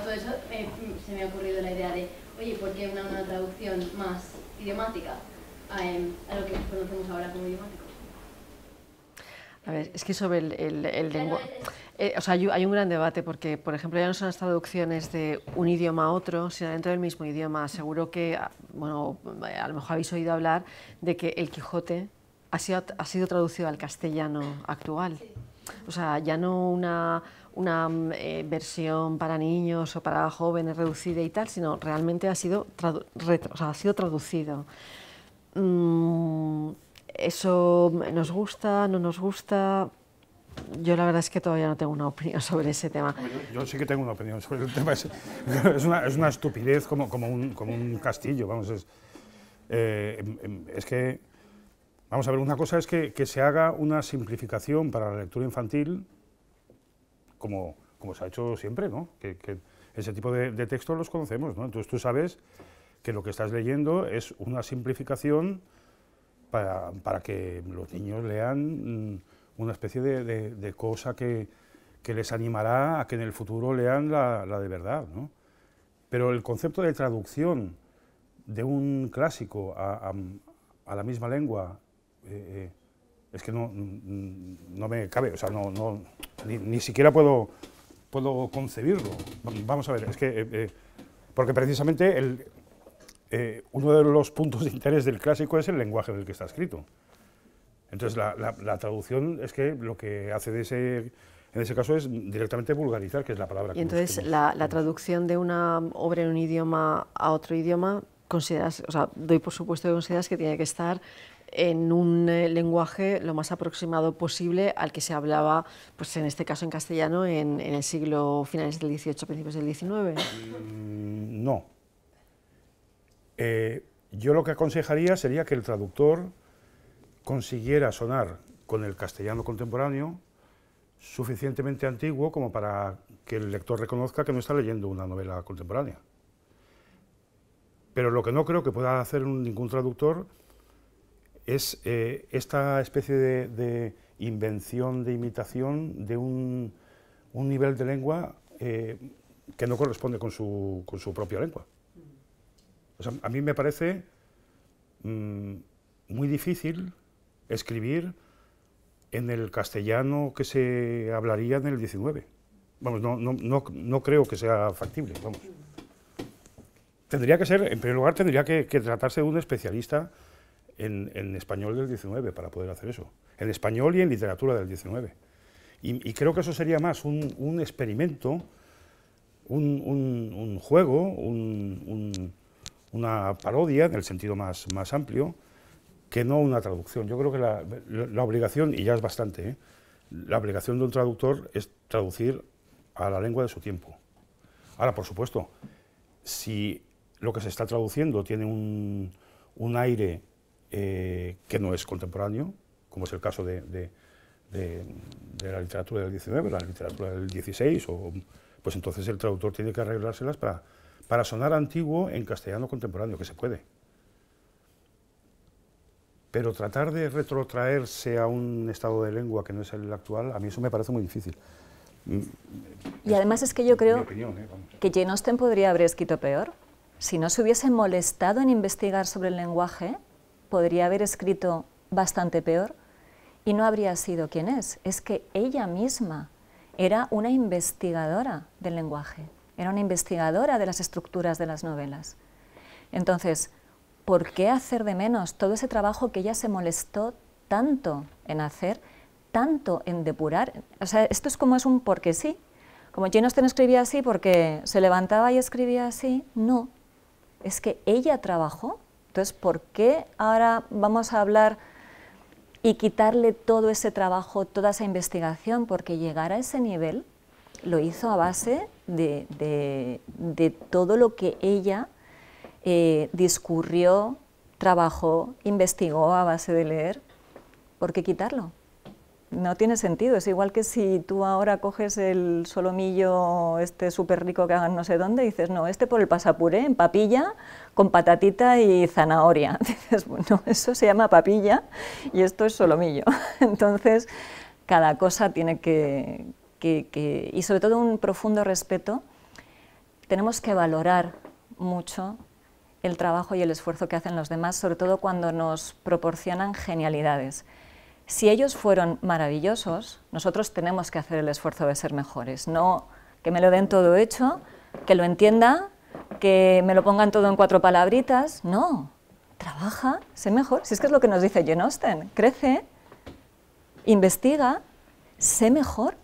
todo eso, eh, se me ha ocurrido la idea de, oye, ¿por qué una, traducción más idiomática em, a, lo que conocemos ahora como idiomático? A ver, es que sobre el, el, lenguaje... Eh, o sea, hay, un gran debate porque, por ejemplo, ya no son las traducciones de un idioma a otro, sino dentro del mismo idioma. Seguro que, ah, bueno, eh, a lo mejor habéis oído hablar de que El Quijote ha sido, ha sido traducido al castellano actual. O sea, ya no una una eh, versión para niños o para jóvenes reducida y tal, sino realmente ha sido, ha sido traducido. Mm, eso nos gusta, no nos gusta. Yo la verdad es que todavía no tengo una opinión sobre ese tema. Yo, sí que tengo una opinión sobre el tema. Es, es, una, es una, estupidez como, como, un, como, un, castillo. Vamos, es, eh, em, em, es que... Vamos a ver, una cosa es que, que, se haga una simplificación para la lectura infantil como, se ha hecho siempre, Que, ese tipo de, textos los conocemos, Entonces tú sabes que lo que estás leyendo es una simplificación para, que los niños lean mm, una especie de, cosa que, les animará a que en el futuro lean la, de verdad, ¿no? Pero el concepto de traducción de un clásico a, la misma lengua eh, eh, es que no, me cabe, o sea, no, ni, siquiera puedo, puedo concebirlo. Vamos a ver, es que, eh, eh, porque precisamente eh, uno de los puntos de interés del clásico es el lenguaje en el que está escrito. Entonces, la, traducción es que lo que hace de ese en ese caso es directamente vulgarizar, que es la palabra. Y que entonces la, la, traducción de una obra en un idioma a otro idioma, consideras, o sea, doy por supuesto que consideras que tiene que estar en un eh, lenguaje lo más aproximado posible al que se hablaba, pues en este caso en castellano, en, el siglo finales del XVIII, principios del XIX? Mm, no. Eh, yo lo que aconsejaría sería que el traductor consiguiera sonar con el castellano contemporáneo suficientemente antiguo como para que el lector reconozca que no está leyendo una novela contemporánea. Pero lo que no creo que pueda hacer ningún traductor es eh, esta especie de, invención, de imitación de un, nivel de lengua eh, que no corresponde con su, con su propia lengua. a mí me parece mm, muy difícil escribir en el castellano que se hablaría en el 19. no, creo que sea factible, Tendría que ser, en primer lugar, tendría que tratarse de un especialista en, español del 19 para poder hacer eso, en español y en literatura del 19. Y, creo que eso sería más un, experimento, un, juego, una parodia en el sentido más, amplio, que no una traducción. Yo creo que la, obligación, y ya es bastante, ¿eh? la obligación de un traductor es traducir a la lengua de su tiempo. Ahora, por supuesto, si lo que se está traduciendo tiene un, un aire eh, que no es contemporáneo, como es el caso de, la literatura del XIX, la literatura del 16, o, pues entonces el traductor tiene que arreglárselas para, para sonar antiguo en castellano contemporáneo, que se puede. Pero tratar de retrotraerse a un estado de lengua que no es el actual, a mí eso me parece muy difícil. Y además es que yo creo ¿eh? que Jane podría haber escrito peor. Si no se hubiese molestado en investigar sobre el lenguaje, podría haber escrito bastante peor y no habría sido quien es. Es que ella misma era una investigadora del lenguaje, era una investigadora de las estructuras de las novelas. Entonces, ¿por qué hacer de menos todo ese trabajo que ella se molestó tanto en hacer, tanto en depurar? O sea, esto es como es un porque sí. Como Jane Austen escribía así porque se levantaba y escribía así, no. Es que ella trabajó entonces, ¿por qué ahora vamos a hablar y quitarle todo ese trabajo, toda esa investigación? Porque llegar a ese nivel lo hizo a base de, todo lo que ella eh, discurrió, trabajó, investigó a base de leer. ¿Por qué quitarlo? no tiene sentido. Es igual que si tú ahora coges el solomillo este súper rico que hagan no sé dónde y dices, no, este por el pasapuré, en papilla, con patatita y zanahoria. Dices, bueno, eso se llama papilla y esto es solomillo. Entonces, cada cosa tiene que, que, que... Y sobre todo un profundo respeto. Tenemos que valorar mucho el trabajo y el esfuerzo que hacen los demás, sobre todo cuando nos proporcionan genialidades si ellos fueron maravillosos, nosotros tenemos que hacer el esfuerzo de ser mejores, no que me lo den todo hecho, que lo entienda, que me lo pongan todo en cuatro palabritas, no, trabaja, sé mejor, si es que es lo que nos dice Jane Austen, crece, investiga, sé mejor.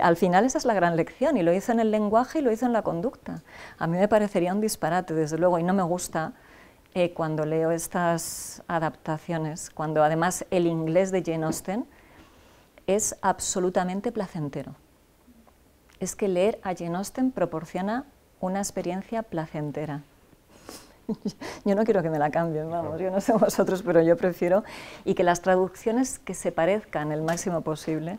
al final esa es la gran lección y lo hizo en el lenguaje y lo hizo en la conducta. A mí me parecería un disparate, desde luego, y no me gusta eh, cuando leo estas adaptaciones, cuando además el inglés de Jane Austen es absolutamente placentero. Es que leer a Jane Austen proporciona una experiencia placentera. yo no quiero que me la cambien, vamos, yo no sé vosotros, pero yo prefiero y que las traducciones que se parezcan el máximo posible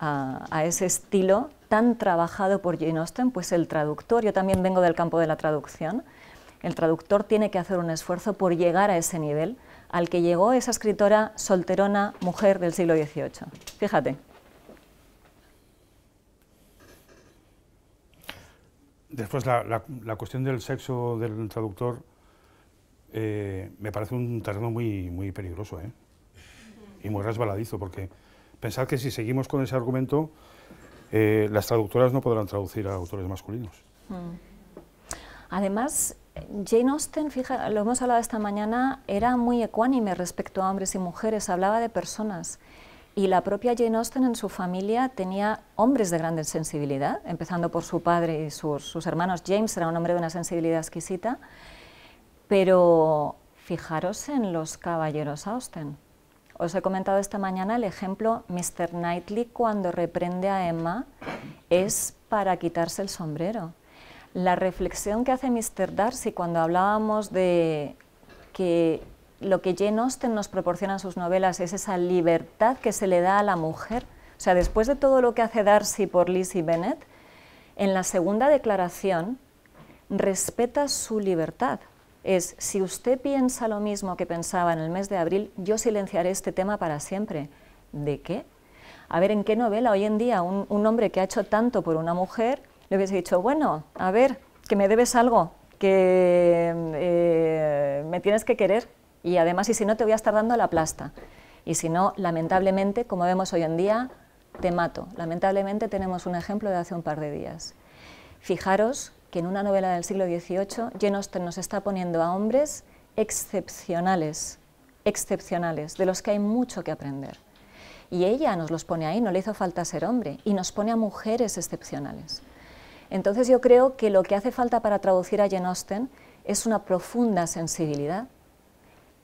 a, a ese estilo tan trabajado por Jane Austen, pues el traductor, yo también vengo del campo de la traducción, el traductor tiene que hacer un esfuerzo por llegar a ese nivel al que llegó esa escritora solterona mujer del siglo XVIII. Fíjate. Después la, cuestión del sexo del traductor eh, me parece un terreno muy, muy peligroso ¿eh? y muy resbaladizo, porque pensad que si seguimos con ese argumento, eh, las traductoras no podrán traducir a autores masculinos. Mm. Además, Jane Austen, fija, lo hemos hablado esta mañana, era muy ecuánime respecto a hombres y mujeres, hablaba de personas. Y la propia Jane Austen en su familia tenía hombres de gran sensibilidad, empezando por su padre y sus, sus hermanos. James era un hombre de una sensibilidad exquisita, pero fijaros en los caballeros Austen. Os he comentado esta mañana el ejemplo, Mr. Knightley cuando reprende a Emma es para quitarse el sombrero la reflexión que hace Mr. Darcy cuando hablábamos de que lo que Jane Austen nos proporciona en sus novelas es esa libertad que se le da a la mujer. O sea, después de todo lo que hace Darcy por y Bennett, en la segunda declaración respeta su libertad. Es, si usted piensa lo mismo que pensaba en el mes de abril, yo silenciaré este tema para siempre. ¿De qué? A ver, ¿en qué novela hoy en día un hombre que ha hecho tanto por una mujer le hubiese dicho, bueno, a ver, que me debes algo, que eh, me tienes que querer y además, y si no, te voy a estar dando la plasta. Y si no, lamentablemente, como vemos hoy en día, te mato. Lamentablemente tenemos un ejemplo de hace un par de días. Fijaros que en una novela del siglo XVIII, Jane nos está poniendo a hombres excepcionales, excepcionales, de los que hay mucho que aprender. Y ella nos los pone ahí, no le hizo falta ser hombre, y nos pone a mujeres excepcionales. Entonces yo creo que lo que hace falta para traducir a Jane Austen es una profunda sensibilidad,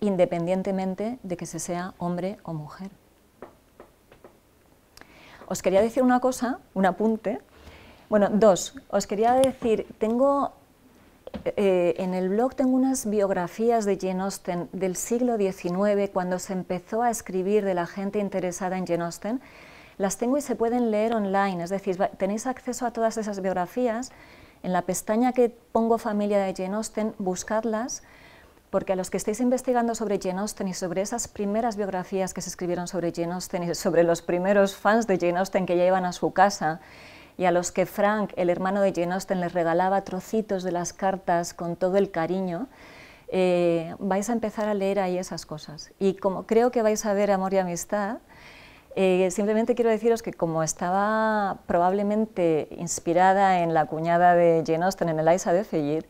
independientemente de que se sea hombre o mujer. Os quería decir una cosa, un apunte. Bueno, dos. Os quería decir, tengo eh, en el blog tengo unas biografías de Jane Austen del siglo XIX, cuando se empezó a escribir de la gente interesada en Jane Austen, las tengo y se pueden leer online, es decir, tenéis acceso a todas esas biografías. En la pestaña que pongo familia de Jane Austen, buscadlas, porque a los que estéis investigando sobre Jane Austen y sobre esas primeras biografías que se escribieron sobre Jane Austen y sobre los primeros fans de Jane Austen que ya iban a su casa, y a los que Frank, el hermano de Jane Austen, les regalaba trocitos de las cartas con todo el cariño, eh, vais a empezar a leer ahí esas cosas. Y como creo que vais a ver Amor y Amistad, eh, simplemente quiero deciros que como estaba probablemente inspirada en la cuñada de Jane Austen, en Aisa de Fellir,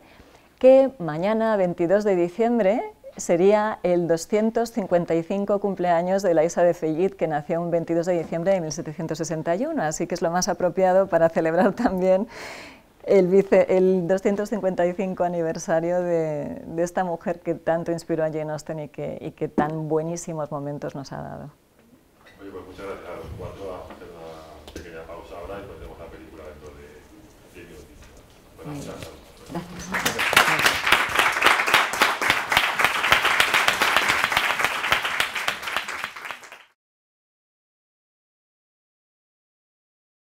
que mañana, 22 de diciembre, sería el 255 cumpleaños de Eliza de Fellit, que nació un 22 de diciembre de 1761, así que es lo más apropiado para celebrar también el, 255 aniversario de, esta mujer que tanto inspiró a Jane Austen y que tan buenísimos momentos nos ha dado. Pues muchas gracias a los cuatro. Vamos a hacer una pequeña pausa ahora y pondremos pues la película dentro de 10 minutos. Buenas tardes.